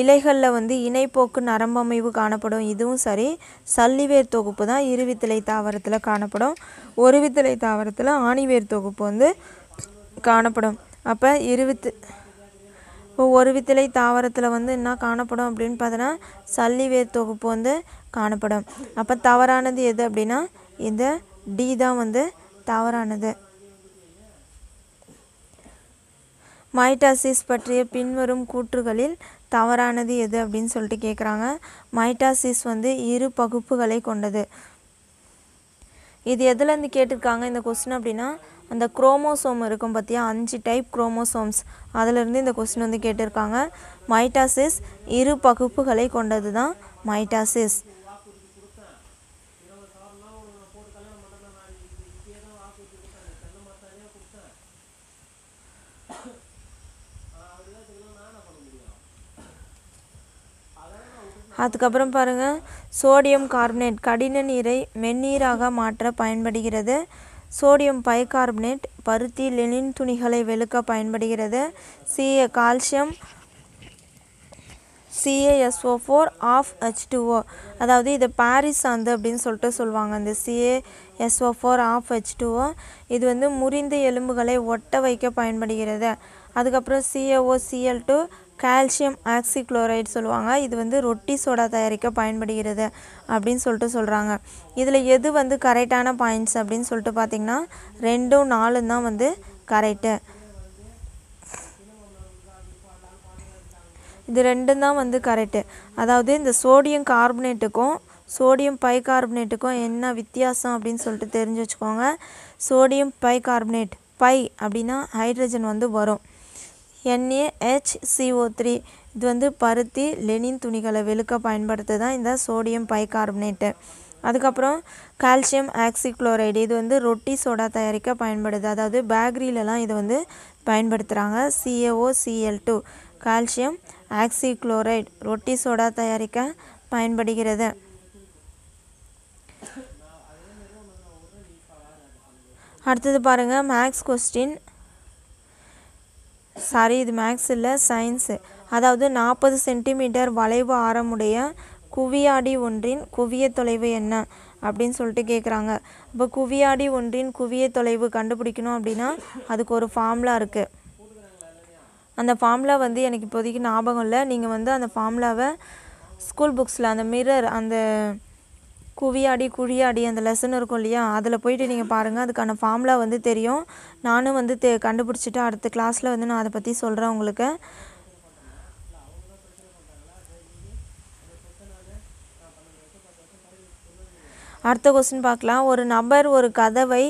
இலைகளில் வந்து இணைப்போக்கு நரம்பமைவு காணப்படும் இதுவும் சரி சல்லிவேர் தொகுப்பு தான் இருவித்திலை தாவரத்தில் காணப்படும் ஒரு வித்திலை தாவரத்தில் ஆணிவேர் தொகுப்பு வந்து காணப்படும் அப்போ இருவித்து இப்போ ஒரு வித்திலை தாவரத்தில் வந்து என்ன காணப்படும் அப்படின்னு பார்த்தோன்னா சல்லிவேர் தொகுப்பு வந்து காணப்படும் அப்போ தவறானது எது அப்படின்னா இந்த டி தான் வந்து தவறானது மைட்டாசிஸ் பற்றிய பின்வரும் கூற்றுகளில் தவறானது எது அப்படின்னு சொல்லிட்டு கேட்குறாங்க மைட்டாசிஸ் வந்து இரு பகுப்புகளை கொண்டது இது எதுலேருந்து கேட்டிருக்காங்க இந்த கொஸ்டின் அப்படின்னா அந்த குரோமோசோம் இருக்கும் பார்த்தியா அஞ்சு டைப் குரோமோசோம்ஸ் அதிலிருந்து இந்த கொஸ்டின் வந்து கேட்டிருக்காங்க மைட்டாசிஸ் இரு பகுப்புகளை கொண்டது தான் மைட்டாசிஸ் அதுக்கப்புறம் பாருங்கள் சோடியம் கார்பனேட் கடின நீரை மென்னீராக மாற்ற பயன்படுகிறது சோடியம் பைகார்பனேட் பருத்தி லெனின் துணிகளை வெளுக்க பயன்படுகிறது CA calcium CASO four of H two O அதாவது இது பாரிஸ் அந்த அப்படின்னு சொல்லிட்டு சொல்லுவாங்க அந்த CASO four of H two O இது வந்து முறிந்த எலும்புகளை ஒட்ட வைக்க பயன்படுகிறது அதுக்கப்புறம் CAO CL two calcium oxychloride சொல்லுவாங்க இது வந்து ரொட்டி சோடா தயாரிக்க பயன்படுகிறது அப்படின்னு சொல்லிட்டு சொல்கிறாங்க இதில் எது வந்து கரெக்டான பாயிண்ட்ஸ் அப்படின்னு சொல்லிட்டு பார்த்திங்கன்னா ரெண்டும் நாலும் தான் வந்து கரெக்டு இது ரெண்டும் தான் வந்து கரெக்டு அதாவது இந்த சோடியம் கார்பனேட்டுக்கும் சோடியம் பை கார்பனேட்டுக்கும் என்ன வித்தியாசம் அப்படின்னு சொல்லிட்டு தெரிஞ்சு வச்சுக்கோங்க சோடியம் பை கார்பனேட் பை அப்படின்னா ஹைட்ரஜன் வந்து வரும் NaHCO3 த்ரீ இது வந்து பருத்தி லெனின் துணிகளை வெளுக்க பயன்படுத்து தான் இந்த சோடியம் பைகார்பனேட்டு அதுக்கப்புறம் கால்சியம் ஆக்சிக்ளோரைடு இது வந்து ரொட்டி சோடா தயாரிக்க பயன்படுது அதாவது பேக்கரியிலலாம் இது வந்து பயன்படுத்துகிறாங்க CAO CL two calcium oxychloride ரொட்டி சோடா தயாரிக்க பயன்படுகிறது அடுத்தது பாருங்கள் மேக்ஸ் கொஸ்டின் சாரி இது மேக்ஸ் இல்லை சயின்ஸு அதாவது நாற்பது சென்டிமீட்டர் வளைவு ஆரமுடைய குவியாடி ஒன்றின் குவிய தொலைவு என்ன அப்படின்னு சொல்லிட்டு கேட்குறாங்க இப்போ குவியாடி ஒன்றின் குவிய தொலைவு கண்டுபிடிக்கணும் அப்படின்னா அதுக்கு ஒரு ஃபார்முலா இருக்குது அந்த ஃபார்முலா வந்து எனக்கு இப்போதைக்கு ஞாபகம் இல்லை நீங்கள் வந்து அந்த ஃபார்முலாவை ஸ்கூல் புக்ஸில் அந்த மிரர் அந்த குவியாடி குழியாடி அந்த லெசன் இருக்கும் இல்லையா அதில் போயிட்டு நீங்கள் பாருங்கள் அதுக்கான ஃபார்முலா வந்து தெரியும் நானும் வந்து தெ கண்டுபிடிச்சிட்டு அடுத்த கிளாஸில் வந்து நான் அதை பற்றி சொல்கிறேன் உங்களுக்கு அடுத்த கொஸ்டின் பார்க்கலாம் ஒரு நபர் ஒரு கதவை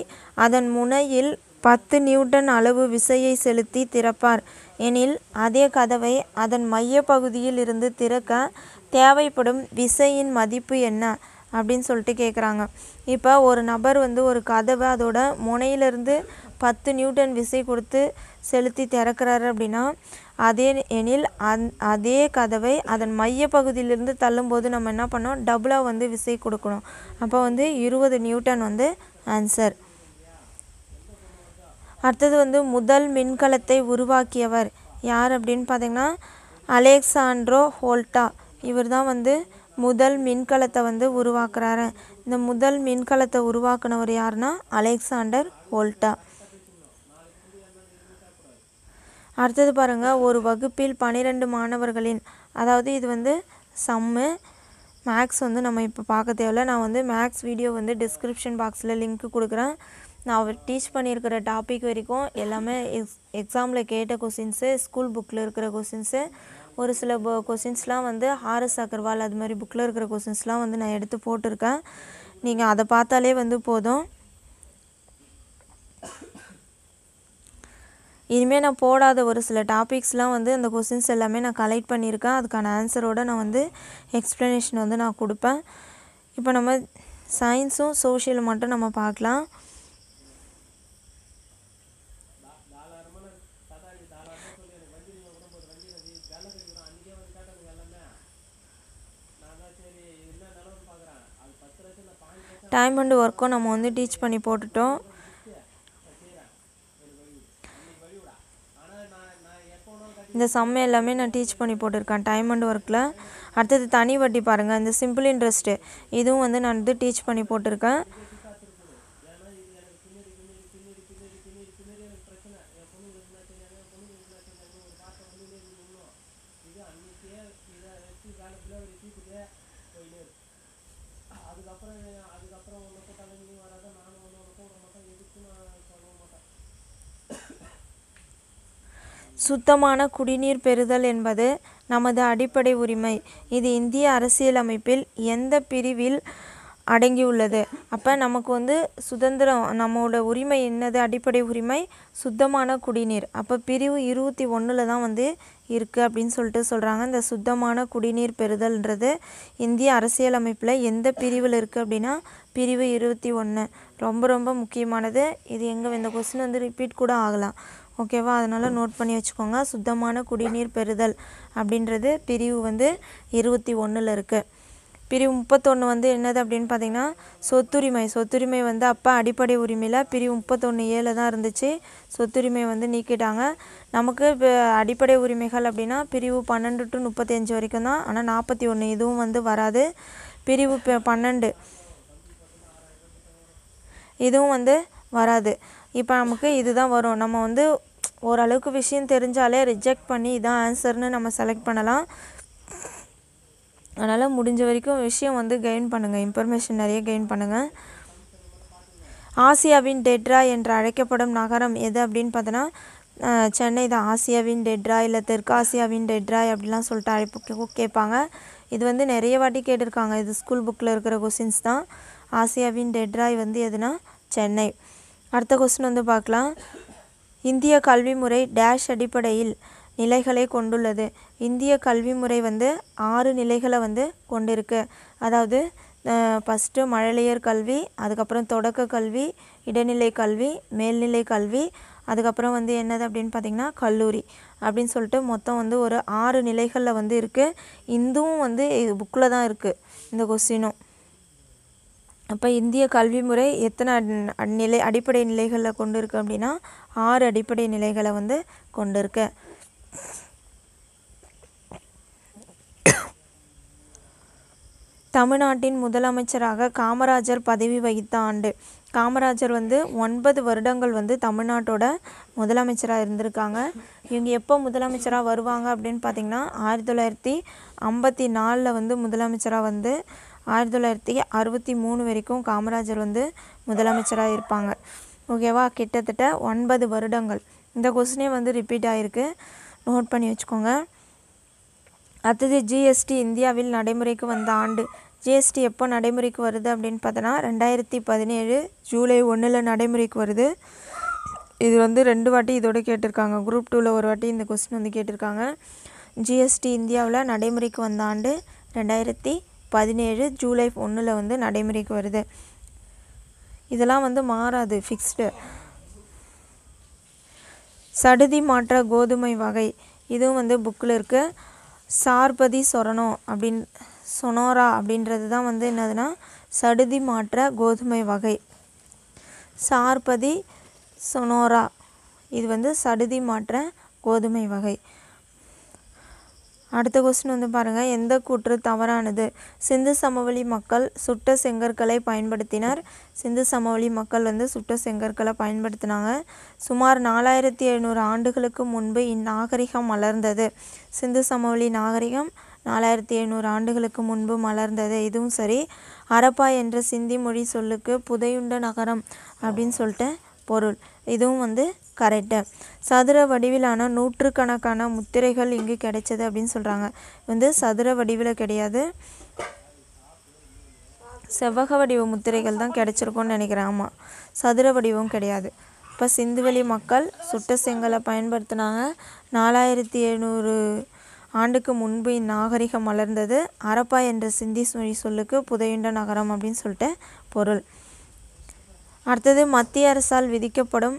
அதன் முனையில் பத்து நியூட்டன் அளவு விசையை செலுத்தி திறப்பார் எனில் அதே கதவை அதன் மைய பகுதியில் இருந்து திறக்க தேவைப்படும் விசையின் மதிப்பு என்ன அப்படின்னு சொல்லிட்டு கேட்குறாங்க இப்போ ஒரு நபர் வந்து ஒரு கதவை அதோட முனையிலிருந்து பத்து நியூட்டன் விசை கொடுத்து செலுத்தி திறக்கிறாரு அப்படின்னா அதே எனில் அந் அதே கதவை அதன் மைய பகுதியிலிருந்து தள்ளும்போது நம்ம என்ன பண்ணோம் டபுளாக வந்து விசை கொடுக்கணும் அப்போ வந்து இருபது நியூட்டன் வந்து ஆன்சர் அடுத்தது வந்து முதல் மின்கலத்தை உருவாக்கியவர் யார் அப்படின்னு பார்த்திங்கன்னா அலெக்சாண்ட்ரோ ஹோல்டா இவர் தான் வந்து முதல் மின்கலத்தை வந்து உருவாக்குறாரு இந்த முதல் மின்கலத்தை உருவாக்குனவர் யாருன்னா அலெக்சாண்டர் ஓல்டா அடுத்தது பாருங்கள் ஒரு வகுப்பில் பனிரெண்டு மாணவர்களின் அதாவது இது வந்து சம்மு மேக்ஸ் வந்து நம்ம இப்போ பார்க்க தேவையில்ல நான் வந்து மேக்ஸ் வீடியோ வந்து டிஸ்கிரிப்ஷன் பாக்ஸில் லிங்க்கு கொடுக்குறேன் நான் அவர் டீச் பண்ணியிருக்கிற டாபிக் வரைக்கும் எல்லாமே எக்ஸ் எக்ஸாமில் கேட்ட கொஷின்ஸு ஸ்கூல் புக்கில் இருக்கிற கொஷின்ஸு ஒரு சில கொஷின்ஸ்லாம் வந்து ஆர்எஸ் அகர்வால் அது மாதிரி புக்கில் இருக்கிற கொஷின்ஸ்லாம் வந்து நான் எடுத்து போட்டிருக்கேன் நீங்கள் அதை பார்த்தாலே வந்து போதும் இனிமேல் நான் போடாத ஒரு சில டாபிக்ஸ்லாம் வந்து அந்த கொஸ்டின்ஸ் எல்லாமே நான் கலெக்ட் பண்ணியிருக்கேன் அதுக்கான ஆன்சரோடு நான் வந்து எக்ஸ்ப்ளனேஷன் வந்து நான் கொடுப்பேன் இப்போ நம்ம சயின்ஸும் சோஷியலும் மட்டும் நம்ம பார்க்கலாம் டைம் அண்டு ஒர்க்கும் நம்ம வந்து டீச் பண்ணி போட்டுட்டோம் இந்த சம் எல்லாமே நான் டீச் பண்ணி போட்டிருக்கேன் டைம் அண்ட் ஒர்க்கில் அடுத்தது தனி வட்டி பாருங்கள் இந்த சிம்பிள் இன்ட்ரெஸ்ட்டு இதுவும் வந்து நான் வந்து டீச் பண்ணி போட்டிருக்கேன் சுத்தமான குடிநீர் பெறுதல் என்பது நமது அடிப்படை உரிமை இது இந்திய அரசியலமைப்பில் எந்த பிரிவில் அடங்கியுள்ளது அப்போ நமக்கு வந்து சுதந்திரம் நம்மோட உரிமை என்னது அடிப்படை உரிமை சுத்தமான குடிநீர் அப்போ பிரிவு இருபத்தி ஒன்றில் தான் வந்து இருக்குது அப்படின்னு சொல்லிட்டு சொல்கிறாங்க இந்த சுத்தமான குடிநீர் பெறுதல்ன்றது இந்திய அரசியலமைப்பில் எந்த பிரிவில் இருக்குது அப்படின்னா பிரிவு இருபத்தி ஒன்று ரொம்ப ரொம்ப முக்கியமானது இது எங்கே இந்த கொஸ்டின் வந்து ரிப்பீட் கூட ஆகலாம் ஓகேவா அதனால் நோட் பண்ணி வச்சுக்கோங்க சுத்தமான குடிநீர் பெறுதல் அப்படின்றது பிரிவு வந்து இருபத்தி ஒன்றில் இருக்குது பிரிவு முப்பத்தொன்று வந்து என்னது அப்படின்னு பார்த்தீங்கன்னா சொத்துரிமை சொத்துரிமை வந்து அப்போ அடிப்படை உரிமையில் பிரிவு முப்பத்தொன்று ஏழு தான் இருந்துச்சு சொத்துரிமை வந்து நீக்கிட்டாங்க நமக்கு இப்போ அடிப்படை உரிமைகள் அப்படின்னா பிரிவு பன்னெண்டு டு முப்பத்தஞ்சு வரைக்கும் தான் ஆனால் நாற்பத்தி ஒன்று இதுவும் வந்து வராது பிரிவு பன்னெண்டு இதுவும் வந்து வராது இப்போ நமக்கு இதுதான் வரும் நம்ம வந்து ஓரளவுக்கு விஷயம் தெரிஞ்சாலே ரிஜெக்ட் பண்ணி இதான் ஆன்சர்னு நம்ம செலக்ட் பண்ணலாம் அதனால் முடிஞ்ச வரைக்கும் விஷயம் வந்து கெயின் பண்ணுங்கள் இன்ஃபர்மேஷன் நிறைய கெயின் பண்ணுங்கள் ஆசியாவின் டெட்ரா என்று அழைக்கப்படும் நகரம் எது அப்படின்னு பார்த்தோன்னா சென்னை தான் ஆசியாவின் டெட்ரா இல்லை தெற்காசியாவின் டெட்ரா அப்படிலாம் சொல்லிட்டு அழைப்பு கேட்பாங்க இது வந்து நிறைய வாட்டி கேட்டிருக்காங்க இது ஸ்கூல் புக்கில் இருக்கிற கொஸ்டின்ஸ் தான் ஆசியாவின் டெட்ராய் வந்து எதுனா சென்னை அடுத்த கொஸ்டின் வந்து பார்க்கலாம் இந்திய கல்வி முறை டேஷ் அடிப்படையில் நிலைகளை கொண்டுள்ளது இந்திய கல்வி முறை வந்து ஆறு நிலைகளை வந்து கொண்டிருக்கு அதாவது ஃபஸ்ட்டு மழலையர் கல்வி அதுக்கப்புறம் தொடக்க கல்வி இடைநிலை கல்வி மேல்நிலை கல்வி அதுக்கப்புறம் வந்து என்னது அப்படின்னு பார்த்திங்கன்னா கல்லூரி அப்படின்னு சொல்லிட்டு மொத்தம் வந்து ஒரு ஆறு நிலைகளில் வந்து இருக்குது இந்துவும் வந்து புக்கில் தான் இருக்குது இந்த கொஸ்டினும் அப்போ இந்திய கல்வி முறை எத்தனை நிலை அடிப்படை நிலைகளில் கொண்டு இருக்குது அப்படின்னா ஆறு அடிப்படை நிலைகளை வந்து கொண்டு இருக்குது தமிழ்நாட்டின் முதலமைச்சராக காமராஜர் பதவி வகித்த ஆண்டு காமராஜர் வந்து ஒன்பது வருடங்கள் வந்து தமிழ்நாட்டோட முதலமைச்சராக இருந்திருக்காங்க இவங்க எப்போ முதலமைச்சராக வருவாங்க அப்படின்னு பார்த்திங்கன்னா ஆயிரத்தி தொள்ளாயிரத்தி ஐம்பத்தி நாலில் வந்து முதலமைச்சராக வந்து ஆயிரத்தி தொள்ளாயிரத்தி அறுபத்தி மூணு வரைக்கும் காமராஜர் வந்து முதலமைச்சராக இருப்பாங்க ஓகேவா கிட்டத்தட்ட ஒன்பது வருடங்கள் இந்த கொஸ்டினே வந்து ரிப்பீட் ஆகிருக்கு நோட் பண்ணி வச்சுக்கோங்க அடுத்தது ஜிஎஸ்டி இந்தியாவில் நடைமுறைக்கு வந்த ஆண்டு ஜிஎஸ்டி எப்போ நடைமுறைக்கு வருது அப்படின்னு பார்த்தோன்னா ரெண்டாயிரத்தி பதினேழு ஜூலை ஒன்றில் நடைமுறைக்கு வருது இது வந்து ரெண்டு வாட்டி இதோட கேட்டிருக்காங்க குரூப் டூவில் ஒரு வாட்டி இந்த கொஸ்டின் வந்து கேட்டிருக்காங்க ஜிஎஸ்டி இந்தியாவில் நடைமுறைக்கு வந்த ஆண்டு ரெண்டாயிரத்தி பதினேழு ஜூலை ஒன்றில் வந்து நடைமுறைக்கு வருது இதெல்லாம் வந்து மாறாது ஃபிக்ஸ்டு சடுதி மாற்ற கோதுமை வகை இதுவும் வந்து புக்கில் இருக்குது சார்பதி சொரணோ அப்படின் சொனோரா அப்படின்றது தான் வந்து என்னதுன்னா சடுதி மாற்ற கோதுமை வகை சார்பதி சொனோரா இது வந்து சடுதி மாற்ற கோதுமை வகை அடுத்த கொஸ்டின் வந்து பாருங்கள் எந்த கூற்று தவறானது சிந்து சமவெளி மக்கள் சுட்ட செங்கற்களை பயன்படுத்தினர் சிந்து சமவெளி மக்கள் வந்து சுட்ட செங்கற்களை பயன்படுத்தினாங்க சுமார் நாலாயிரத்தி எழுநூறு ஆண்டுகளுக்கு முன்பு இந்நாகரிகம் மலர்ந்தது சிந்து சமவெளி நாகரிகம் நாலாயிரத்தி எழுநூறு ஆண்டுகளுக்கு முன்பு மலர்ந்தது இதுவும் சரி அரப்பா என்ற சிந்தி மொழி சொல்லுக்கு புதையுண்ட நகரம் அப்படின்னு சொல்லிட்டு பொருள் இதுவும் வந்து கரெக்டு சதுர வடிவிலான நூற்றுக்கணக்கான முத்திரைகள் இங்கு கிடைச்சது அப்படின்னு சொல்கிறாங்க வந்து சதுர வடிவில் கிடையாது செவ்வக வடிவ முத்திரைகள் தான் கிடைச்சிருக்கும்னு நினைக்கிறேன் ஆமாம் சதுர வடிவம் கிடையாது இப்போ சிந்துவெளி மக்கள் சுட்ட செங்கலை பயன்படுத்தினாங்க நாலாயிரத்தி எழுநூறு ஆண்டுக்கு முன்பு இந்நாகரிகம் வளர்ந்தது அரப்பா என்ற சிந்தி மொழி சொல்லுக்கு புதையுண்ட நகரம் அப்படின்னு சொல்லிட்டு பொருள் அடுத்தது மத்திய அரசால் விதிக்கப்படும்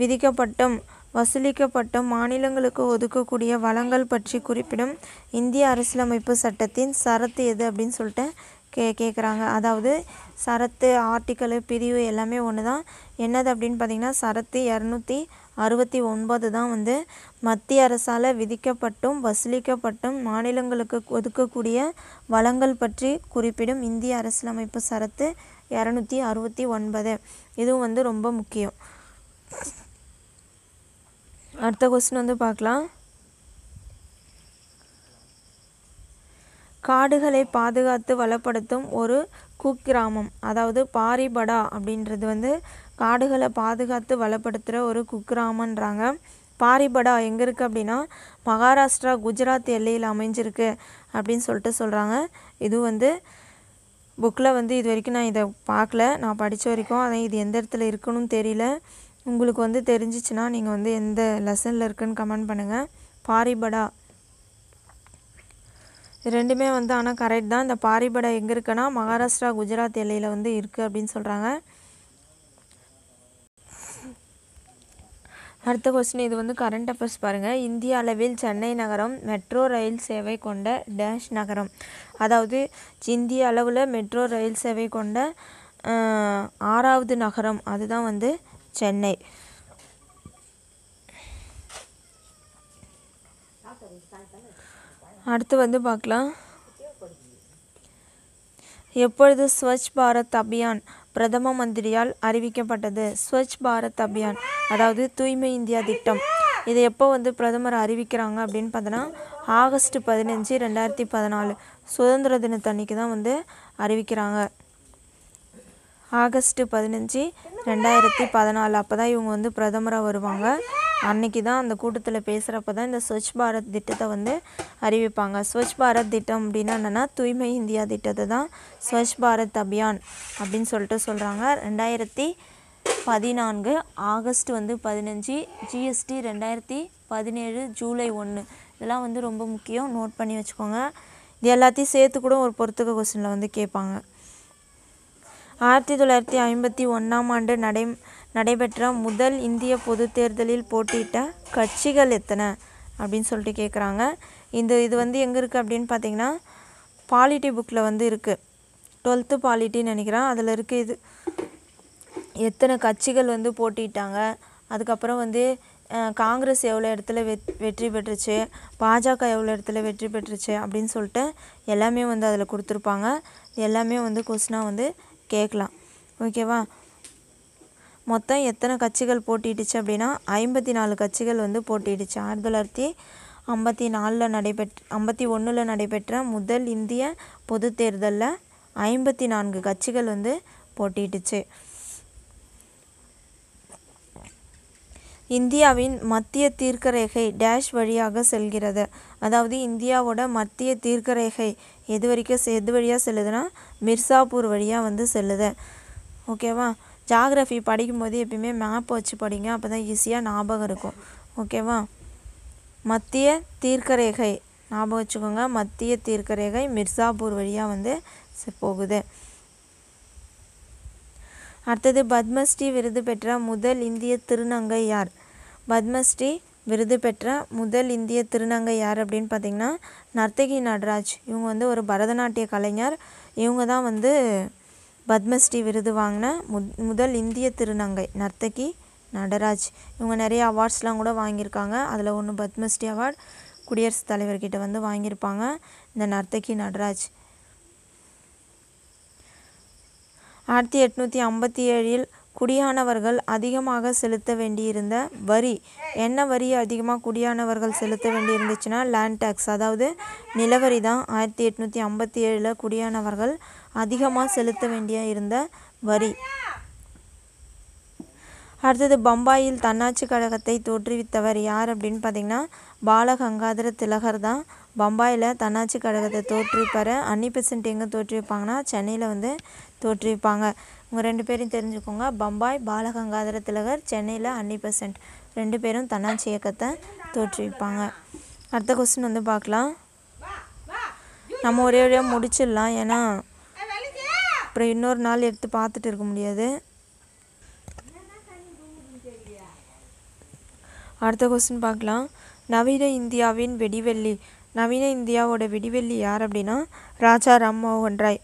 விதிக்கப்பட்டும் வசூலிக்கப்பட்டும் மாநிலங்களுக்கு ஒதுக்கக்கூடிய வளங்கள் பற்றி குறிப்பிடும் இந்திய அரசியலமைப்பு சட்டத்தின் சரத்து எது அப்படின்னு சொல்லிட்டு கே கேட்குறாங்க அதாவது சரத்து ஆர்டிக்கலு பிரிவு எல்லாமே ஒன்று தான் என்னது அப்படின்னு பார்த்தீங்கன்னா சரத்து இரநூத்தி அறுபத்தி ஒன்பது தான் வந்து மத்திய அரசால் விதிக்கப்பட்டும் வசூலிக்கப்பட்டும் மாநிலங்களுக்கு ஒதுக்கக்கூடிய வளங்கள் பற்றி குறிப்பிடும் இந்திய அரசியலமைப்பு சரத்து இரநூத்தி அறுபத்தி ஒன்பது இதுவும் வந்து ரொம்ப முக்கியம் அடுத்த கொஸ்டின் வந்து பார்க்கலாம் காடுகளை பாதுகாத்து வளப்படுத்தும் ஒரு குக்கிராமம் அதாவது பாரிபடா அப்படின்றது வந்து காடுகளை பாதுகாத்து வளப்படுத்துகிற ஒரு குக்கிராமன்றாங்க பாரிபடா எங்கே இருக்குது அப்படின்னா மகாராஷ்டிரா குஜராத் எல்லையில் அமைஞ்சிருக்கு அப்படின்னு சொல்லிட்டு சொல்கிறாங்க இது வந்து புக்கில் வந்து இது வரைக்கும் நான் இதை பார்க்கல நான் படித்த வரைக்கும் அதான் இது எந்த இடத்துல இருக்குன்னு தெரியல உங்களுக்கு வந்து தெரிஞ்சிச்சுன்னா நீங்கள் வந்து எந்த லெசனில் இருக்குன்னு கமெண்ட் பண்ணுங்கள் பாரிபடா ரெண்டுமே வந்து ஆனால் கரெக்ட் தான் இந்த பாரிபடா எங்கே இருக்குன்னா மகாராஷ்டிரா குஜராத் எல்லையில் வந்து இருக்குது அப்படின்னு சொல்கிறாங்க அடுத்த கொஸ்டின் இது வந்து கரண்ட் அஃபேர்ஸ் பாருங்கள் இந்திய அளவில் சென்னை நகரம் மெட்ரோ ரயில் சேவை கொண்ட டேஷ் நகரம் அதாவது இந்திய அளவில் மெட்ரோ ரயில் சேவை கொண்ட ஆறாவது நகரம் அதுதான் வந்து சென்னை அடுத்து வந்து பார்க்கலாம் எப்பொழுது ஸ்வச் பாரத் அபியான் பிரதம மந்திரியால் அறிவிக்கப்பட்டது ஸ்வச் பாரத் அபியான் அதாவது தூய்மை இந்தியா திட்டம் இது எப்போ வந்து பிரதமர் அறிவிக்கிறாங்க அப்படின்னு பார்த்தோன்னா ஆகஸ்ட் பதினஞ்சு ரெண்டாயிரத்தி பதினாலு சுதந்திர தினத்தன்னைக்கு தான் வந்து அறிவிக்கிறாங்க ஆகஸ்ட்டு பதினஞ்சு ரெண்டாயிரத்தி பதினாலு அப்போ தான் இவங்க வந்து பிரதமராக வருவாங்க அன்னைக்கு தான் அந்த கூட்டத்தில் பேசுகிறப்ப தான் இந்த ஸ்வச் பாரத் திட்டத்தை வந்து அறிவிப்பாங்க ஸ்வச் பாரத் திட்டம் அப்படின்னா என்னென்னா தூய்மை இந்தியா திட்டத்தை தான் ஸ்வச் பாரத் அபியான் அப்படின்னு சொல்லிட்டு சொல்கிறாங்க ரெண்டாயிரத்தி பதினான்கு ஆகஸ்ட் வந்து பதினஞ்சு ஜிஎஸ்டி ரெண்டாயிரத்தி பதினேழு ஜூலை ஒன்று இதெல்லாம் வந்து ரொம்ப முக்கியம் நோட் பண்ணி வச்சுக்கோங்க இது எல்லாத்தையும் சேர்த்து கூட ஒரு பொறுத்துக்க கொஸ்டினில் வந்து கேட்பாங்க ஆயிரத்தி தொள்ளாயிரத்தி ஐம்பத்தி ஒன்றாம் ஆண்டு நடை நடைபெற்ற முதல் இந்திய பொது தேர்தலில் போட்டியிட்ட கட்சிகள் எத்தனை அப்படின்னு சொல்லிட்டு கேட்குறாங்க இந்த இது வந்து எங்கே இருக்குது அப்படின்னு பார்த்தீங்கன்னா பாலிட்டி புக்கில் வந்து இருக்குது டுவெல்த்து பாலிட்டின்னு நினைக்கிறேன் அதில் இருக்குது இது எத்தனை கட்சிகள் வந்து போட்டிட்டாங்க அதுக்கப்புறம் வந்து காங்கிரஸ் எவ்வளோ இடத்துல வெத் வெற்றி பெற்றுச்சு பாஜக எவ்வளோ இடத்துல வெற்றி பெற்றுச்சு அப்படின்னு சொல்லிட்டு எல்லாமே வந்து அதில் கொடுத்துருப்பாங்க எல்லாமே வந்து கொஸ்டினாக வந்து கேட்கலாம் ஓகேவா மொத்தம் எத்தனை கட்சிகள் போட்டிடுச்சு அப்படின்னா ஐம்பத்தி நாலு கட்சிகள் வந்து போட்டிடுச்சு ஆயிரத்தி தொள்ளாயிரத்தி ஐம்பத்தி நாலில் நடைபெற் ஐம்பத்தி ஒன்றில் நடைபெற்ற முதல் இந்திய பொது தேர்தலில் ஐம்பத்தி நான்கு கட்சிகள் வந்து போட்டிட்டுச்சு இந்தியாவின் மத்திய தீர்க்கரேகை டேஷ் வழியாக செல்கிறது அதாவது இந்தியாவோட மத்திய தீர்க்கரேகை எது வரைக்கும் எது வழியாக செல்லுதுன்னா மிர்சாப்பூர் வழியாக வந்து செல்லுது ஓகேவா ஜாகிரஃபி படிக்கும்போது எப்பயுமே மேப் வச்சு படிங்க அப்போ தான் ஈஸியாக ஞாபகம் இருக்கும் ஓகேவா மத்திய தீர்க்கரேகை ஞாபகம் வச்சுக்கோங்க மத்திய தீர்க்கரேகை மிர்சாப்பூர் வழியாக வந்து போகுது அடுத்தது பத்மஸ்ரீ விருது பெற்ற முதல் இந்திய திருநங்கை யார் பத்மஸ்ரீ விருது பெற்ற முதல் இந்திய திருநங்கை யார் அப்படின்னு பார்த்திங்கன்னா நர்த்தகி நடராஜ் இவங்க வந்து ஒரு பரதநாட்டிய கலைஞர் இவங்க தான் வந்து பத்மஸ்ரீ விருது வாங்கின முதல் இந்திய திருநங்கை நர்த்தகி நடராஜ் இவங்க நிறைய அவார்ட்ஸ்லாம் கூட வாங்கியிருக்காங்க அதில் ஒன்று பத்மஸ்ரீ அவார்ட் குடியரசுத் தலைவர்கிட்ட வந்து வாங்கியிருப்பாங்க இந்த நர்த்தகி நடராஜ் ஆயிரத்தி எட்நூற்றி ஐம்பத்தி ஏழில் குடியானவர்கள் அதிகமாக செலுத்த வேண்டியிருந்த வரி என்ன வரி அதிகமாக குடியானவர்கள் செலுத்த வேண்டியிருந்துச்சுன்னா லேண்ட் டேக்ஸ் அதாவது நிலவரி தான் ஆயிரத்தி எட்நூற்றி ஐம்பத்தி ஏழில் குடியானவர்கள் அதிகமாக செலுத்த வேண்டிய இருந்த வரி அடுத்தது பம்பாயில் தன்னாட்சி கழகத்தை தோற்றுவித்தவர் யார் அப்படின்னு பார்த்தீங்கன்னா பாலகங்காதர திலகர் தான் பம்பாயில் தன்னாட்சி கழகத்தை தோற்றுவிப்பார் அன்னி பெசன்ட் எங்கே தோற்றுவிப்பாங்கன்னா சென்னையில் வந்து தோற்றுவிப்பாங்க உங்கள் ரெண்டு பேரையும் தெரிஞ்சுக்கோங்க பம்பாய் பாலகங்காதர திலகர் சென்னையில் அன்னி பெர்சன்ட் ரெண்டு பேரும் தன்னாட்சி இயக்கத்தை தோற்றுவிப்பாங்க அடுத்த கொஸ்டின் வந்து பார்க்கலாம் நம்ம ஒரே வழியாக முடிச்சிடலாம் ஏன்னா அப்புறம் இன்னொரு நாள் எடுத்து பார்த்துட்டு இருக்க முடியாது அடுத்த கொஸ்டின் பார்க்கலாம் நவீன இந்தியாவின் வெடிவெள்ளி நவீன இந்தியாவோட வெடிவெள்ளி யார் அப்படின்னா ராஜா ராம்மோகன் ராய்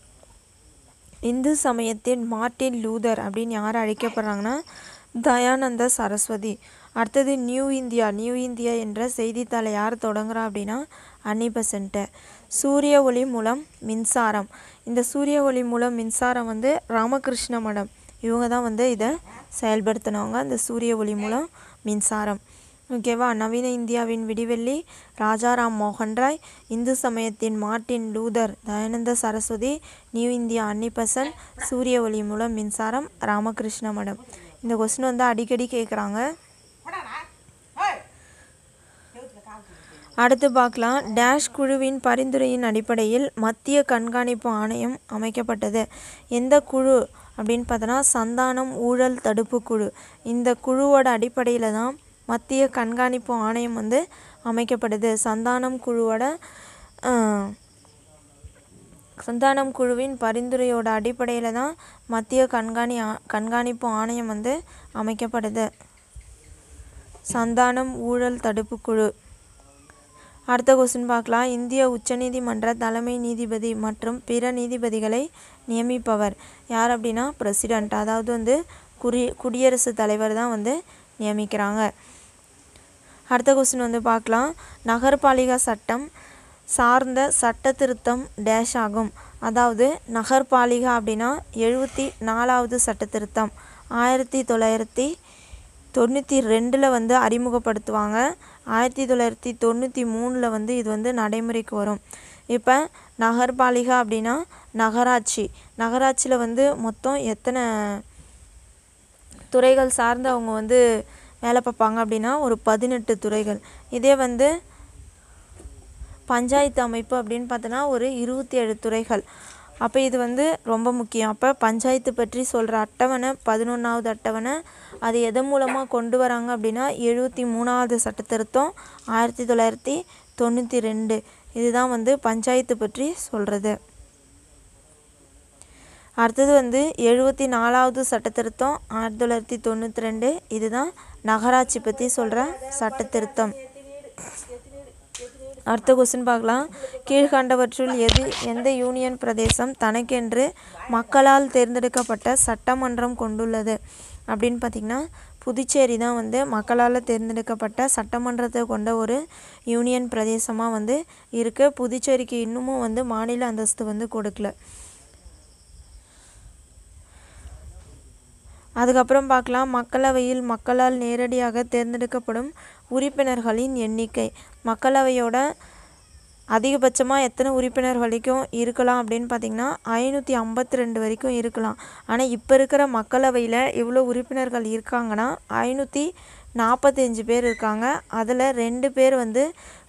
இந்து சமயத்தின் மார்ட்டின் லூதர் அப்படின்னு யார் அழைக்கப்படுறாங்கன்னா தயானந்த சரஸ்வதி அடுத்தது நியூ இந்தியா நியூ இந்தியா என்ற செய்தித்தாளை யார் தொடங்குறா அப்படின்னா அன்னிபெசன்ட்டு சூரிய ஒளி மூலம் மின்சாரம் இந்த சூரிய ஒளி மூலம் மின்சாரம் வந்து ராமகிருஷ்ண மடம் இவங்க தான் வந்து இதை செயல்படுத்தினவங்க இந்த சூரிய ஒளி மூலம் மின்சாரம் ஓகேவா நவீன இந்தியாவின் விடிவெள்ளி ராஜாராம் மோகன் ராய் இந்து சமயத்தின் Martin Luther Dayananda Saraswati new India Annie Besant சூரிய ஒளி மூலம் மின்சாரம் ராமகிருஷ்ண மடம் இந்த கொஸ்டின் வந்து அடிக்கடி கேட்குறாங்க அடுத்து பார்க்கலாம் டேஷ் குழுவின் பரிந்துரையின் அடிப்படையில் மத்திய கண்காணிப்பு ஆணையம் அமைக்கப்பட்டது எந்த குழு அப்படின்னு பார்த்தோன்னா சந்தானம் ஊழல் தடுப்பு குழு இந்த குழுவோட அடிப்படையில் தான் மத்திய கண்காணிப்பு ஆணையம் வந்து அமைக்கப்படுது சந்தானம் குழுவோட சந்தானம் குழுவின் பரிந்துரையோட அடிப்படையில் தான் மத்திய கண்காணி கண்காணிப்பு ஆணையம் வந்து அமைக்கப்படுது சந்தானம் ஊழல் தடுப்பு குழு அடுத்த கொஸ்டின் பார்க்கலாம் இந்திய உச்சநீதிமன்ற தலைமை நீதிபதி மற்றும் பிற நீதிபதிகளை நியமிப்பவர் யார் அப்படின்னா பிரசிடெண்ட் அதாவது வந்து குடி குடியரசுத் தலைவர் தான் வந்து நியமிக்கிறாங்க அடுத்த கொஸ்டின் வந்து பார்க்கலாம் நகர்பாலிகா சட்டம் சார்ந்த சட்ட திருத்தம் டேஷ் ஆகும் அதாவது நகர்பாலிகா அப்படின்னா எழுபத்தி நாலாவது சட்ட திருத்தம் ஆயிரத்தி தொள்ளாயிரத்தி தொண்ணூற்றி ரெண்டில் வந்து அறிமுகப்படுத்துவாங்க ஆயிரத்தி தொள்ளாயிரத்தி தொண்ணூற்றி மூணில் வந்து இது வந்து நடைமுறைக்கு வரும் இப்போ நகர்பாலிகா அப்படின்னா நகராட்சி நகராட்சியில் வந்து மொத்தம் எத்தனை துறைகள் சார்ந்து அவங்க வந்து வேலை பார்ப்பாங்க அப்படின்னா ஒரு பதினெட்டு துறைகள் இதே வந்து பஞ்சாயத்து அமைப்பு அப்படின்னு பார்த்தோன்னா ஒரு இருபத்தி ஏழு துறைகள் அப்போ இது வந்து ரொம்ப முக்கியம் அப்போ பஞ்சாயத்து பற்றி சொல்கிற அட்டவணை பதினொன்றாவது அட்டவணை அது எதன் மூலமாக கொண்டு வராங்க அப்படின்னா எழுபத்தி மூணாவது சட்டத்திருத்தம் ஆயிரத்தி தொள்ளாயிரத்தி தொண்ணூற்றி ரெண்டு இதுதான் வந்து பஞ்சாயத்து பற்றி சொல்கிறது அடுத்தது வந்து எழுபத்தி நாலாவது சட்டத்திருத்தம் ஆயிரத்தி தொள்ளாயிரத்தி தொண்ணூற்றி ரெண்டு இதுதான் நகராட்சி பற்றி சொல்கிற சட்ட திருத்தம் அடுத்த கொஸ்டின் பார்க்கலாம் கீழ்கண்டவற்றுள் எது எந்த யூனியன் பிரதேசம் தனக்கென்று மக்களால் தேர்ந்தெடுக்கப்பட்ட சட்டமன்றம் கொண்டுள்ளது அப்படின்னு பார்த்திங்கன்னா புதுச்சேரி தான் வந்து மக்களால் தேர்ந்தெடுக்கப்பட்ட சட்டமன்றத்தை கொண்ட ஒரு யூனியன் பிரதேசமாக வந்து இருக்குது புதுச்சேரிக்கு இன்னமும் வந்து மாநில அந்தஸ்து வந்து கொடுக்கல அதுக்கப்புறம் பார்க்கலாம் மக்களவையில் மக்களால் நேரடியாக தேர்ந்தெடுக்கப்படும் உறுப்பினர்களின் எண்ணிக்கை மக்களவையோட அதிகபட்சமாக எத்தனை உறுப்பினர் வரைக்கும் இருக்கலாம் அப்படின்னு பார்த்திங்கன்னா ஐநூற்றி ஐம்பத்தி ரெண்டு வரைக்கும் இருக்கலாம் ஆனால் இப்போ இருக்கிற மக்களவையில் இவ்வளோ உறுப்பினர்கள் இருக்காங்கன்னா ஐநூற்றி நாற்பத்தஞ்சு பேர் இருக்காங்க அதில் ரெண்டு பேர் வந்து